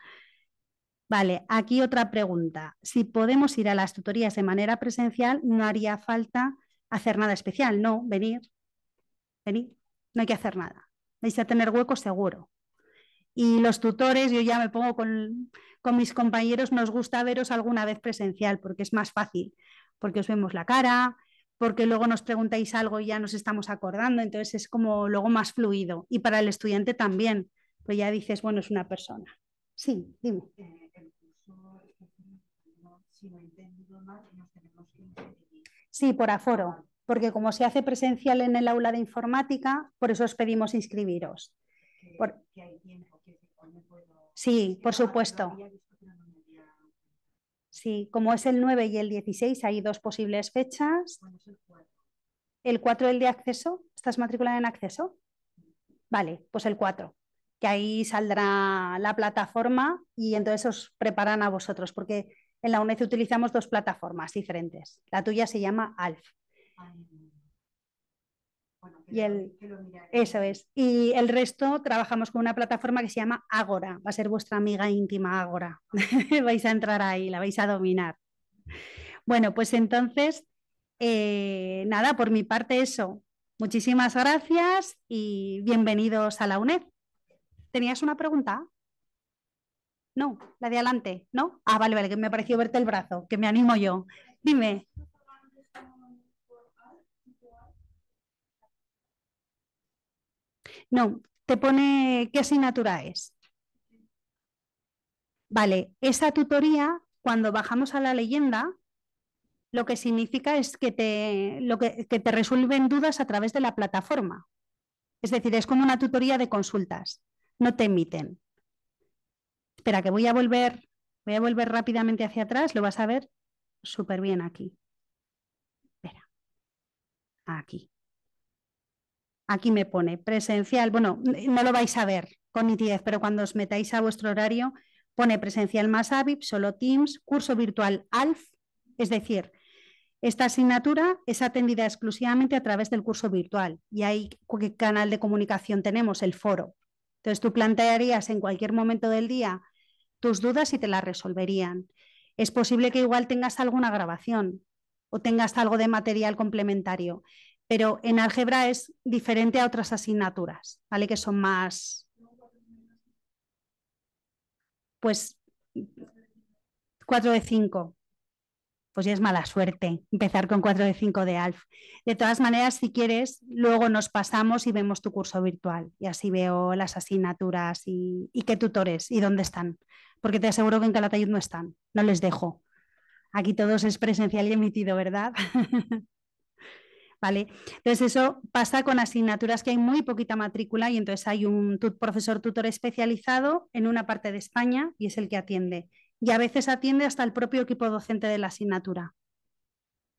Vale, aquí otra pregunta. Si podemos ir a las tutorías de manera presencial, no haría falta hacer nada especial, no, venir, venir, no hay que hacer nada. Vais a tener hueco seguro. Y los tutores, yo ya me pongo con, con mis compañeros, nos gusta veros alguna vez presencial porque es más fácil, porque os vemos la cara, porque luego nos preguntáis algo y ya nos estamos acordando, entonces es como luego más fluido. Y para el estudiante también, pues ya dices, bueno, es una persona. Sí, dime si tenemos que Sí, por aforo, porque como se hace presencial en el aula de informática, por eso os pedimos inscribiros. Sí, por supuesto. Sí, como es el 9 y el 16, hay dos posibles fechas. el 4. ¿El 4 el de acceso? ¿Estás matriculada en acceso? Vale, pues el 4, que ahí saldrá la plataforma y entonces os preparan a vosotros, porque en la UNED utilizamos dos plataformas diferentes. La tuya se llama ALF. y el, eso es. Y el resto trabajamos con una plataforma que se llama Agora. Va a ser vuestra amiga íntima Agora. vais a entrar ahí, la vais a dominar. Bueno, pues entonces, eh, nada, por mi parte eso. Muchísimas gracias y bienvenidos a la UNED. ¿Tenías una pregunta? No, la de adelante, ¿no? Ah, vale, vale, que me pareció verte el brazo, que me animo yo. Dime. No, te pone qué asignatura es. Vale, esa tutoría, cuando bajamos a la leyenda, lo que significa es que te, lo que te resuelven dudas a través de la plataforma. Es decir, es como una tutoría de consultas, no te emiten. Espera, que voy a volver, voy a volver rápidamente hacia atrás, lo vas a ver súper bien aquí. Espera. Aquí. Aquí me pone presencial. Bueno, no lo vais a ver con nitidez, pero cuando os metáis a vuestro horario, pone presencial más AVIP, solo Teams, curso virtual ALF, es decir, esta asignatura es atendida exclusivamente a través del curso virtual y ahí qué canal de comunicación tenemos, el foro. Entonces tú plantearías en cualquier momento del día tus dudas y te las resolverían. Es posible que igual tengas alguna grabación o tengas algo de material complementario, pero en álgebra es diferente a otras asignaturas, ¿vale? Que son más... Pues cuatro de cinco pues ya es mala suerte empezar con 4 de 5 de ALF. De todas maneras, si quieres, luego nos pasamos y vemos tu curso virtual y así veo las asignaturas y, qué tutores y dónde están, porque te aseguro que en Calatayud no están, no les dejo. Aquí todos es presencial y emitido, ¿verdad? ¿Vale? Entonces eso pasa con asignaturas que hay muy poquita matrícula y entonces hay un profesor tutor especializado en una parte de España y es el que atiende y a veces atiende hasta el propio equipo docente de la asignatura.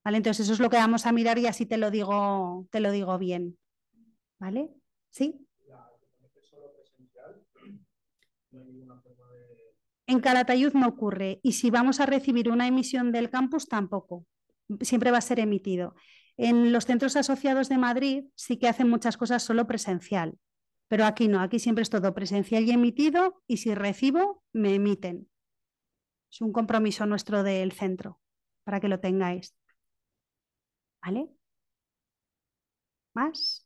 Entonces eso es lo que vamos a mirar y así te lo digo, te lo digo bien. ¿Vale? ¿Sí? En Calatayud no ocurre y si vamos a recibir una emisión del campus tampoco. Siempre va a ser emitido. En los centros asociados de Madrid sí que hacen muchas cosas solo presencial, pero aquí no, aquí siempre es todo presencial y emitido y si recibo, me emiten. Es un compromiso nuestro del centro para que lo tengáis. ¿Vale? ¿Más?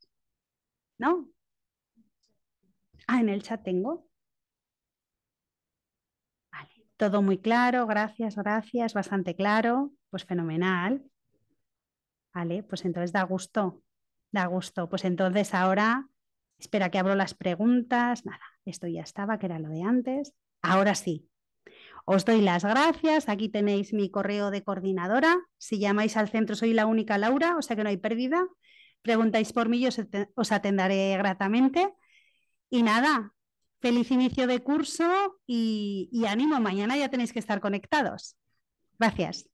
¿No? Ah, en el chat tengo. Vale, todo muy claro, gracias, gracias, bastante claro, pues fenomenal. Vale, pues entonces da gusto, da gusto. Pues entonces ahora, espera que abro las preguntas, nada, esto ya estaba, que era lo de antes. Ahora sí, os doy las gracias. Aquí tenéis mi correo de coordinadora. Si llamáis al centro, soy la única Laura, o sea que no hay pérdida. Preguntáis por mí, yo os atenderé gratamente. Y nada, feliz inicio de curso y, y ánimo. Mañana ya tenéis que estar conectados. Gracias.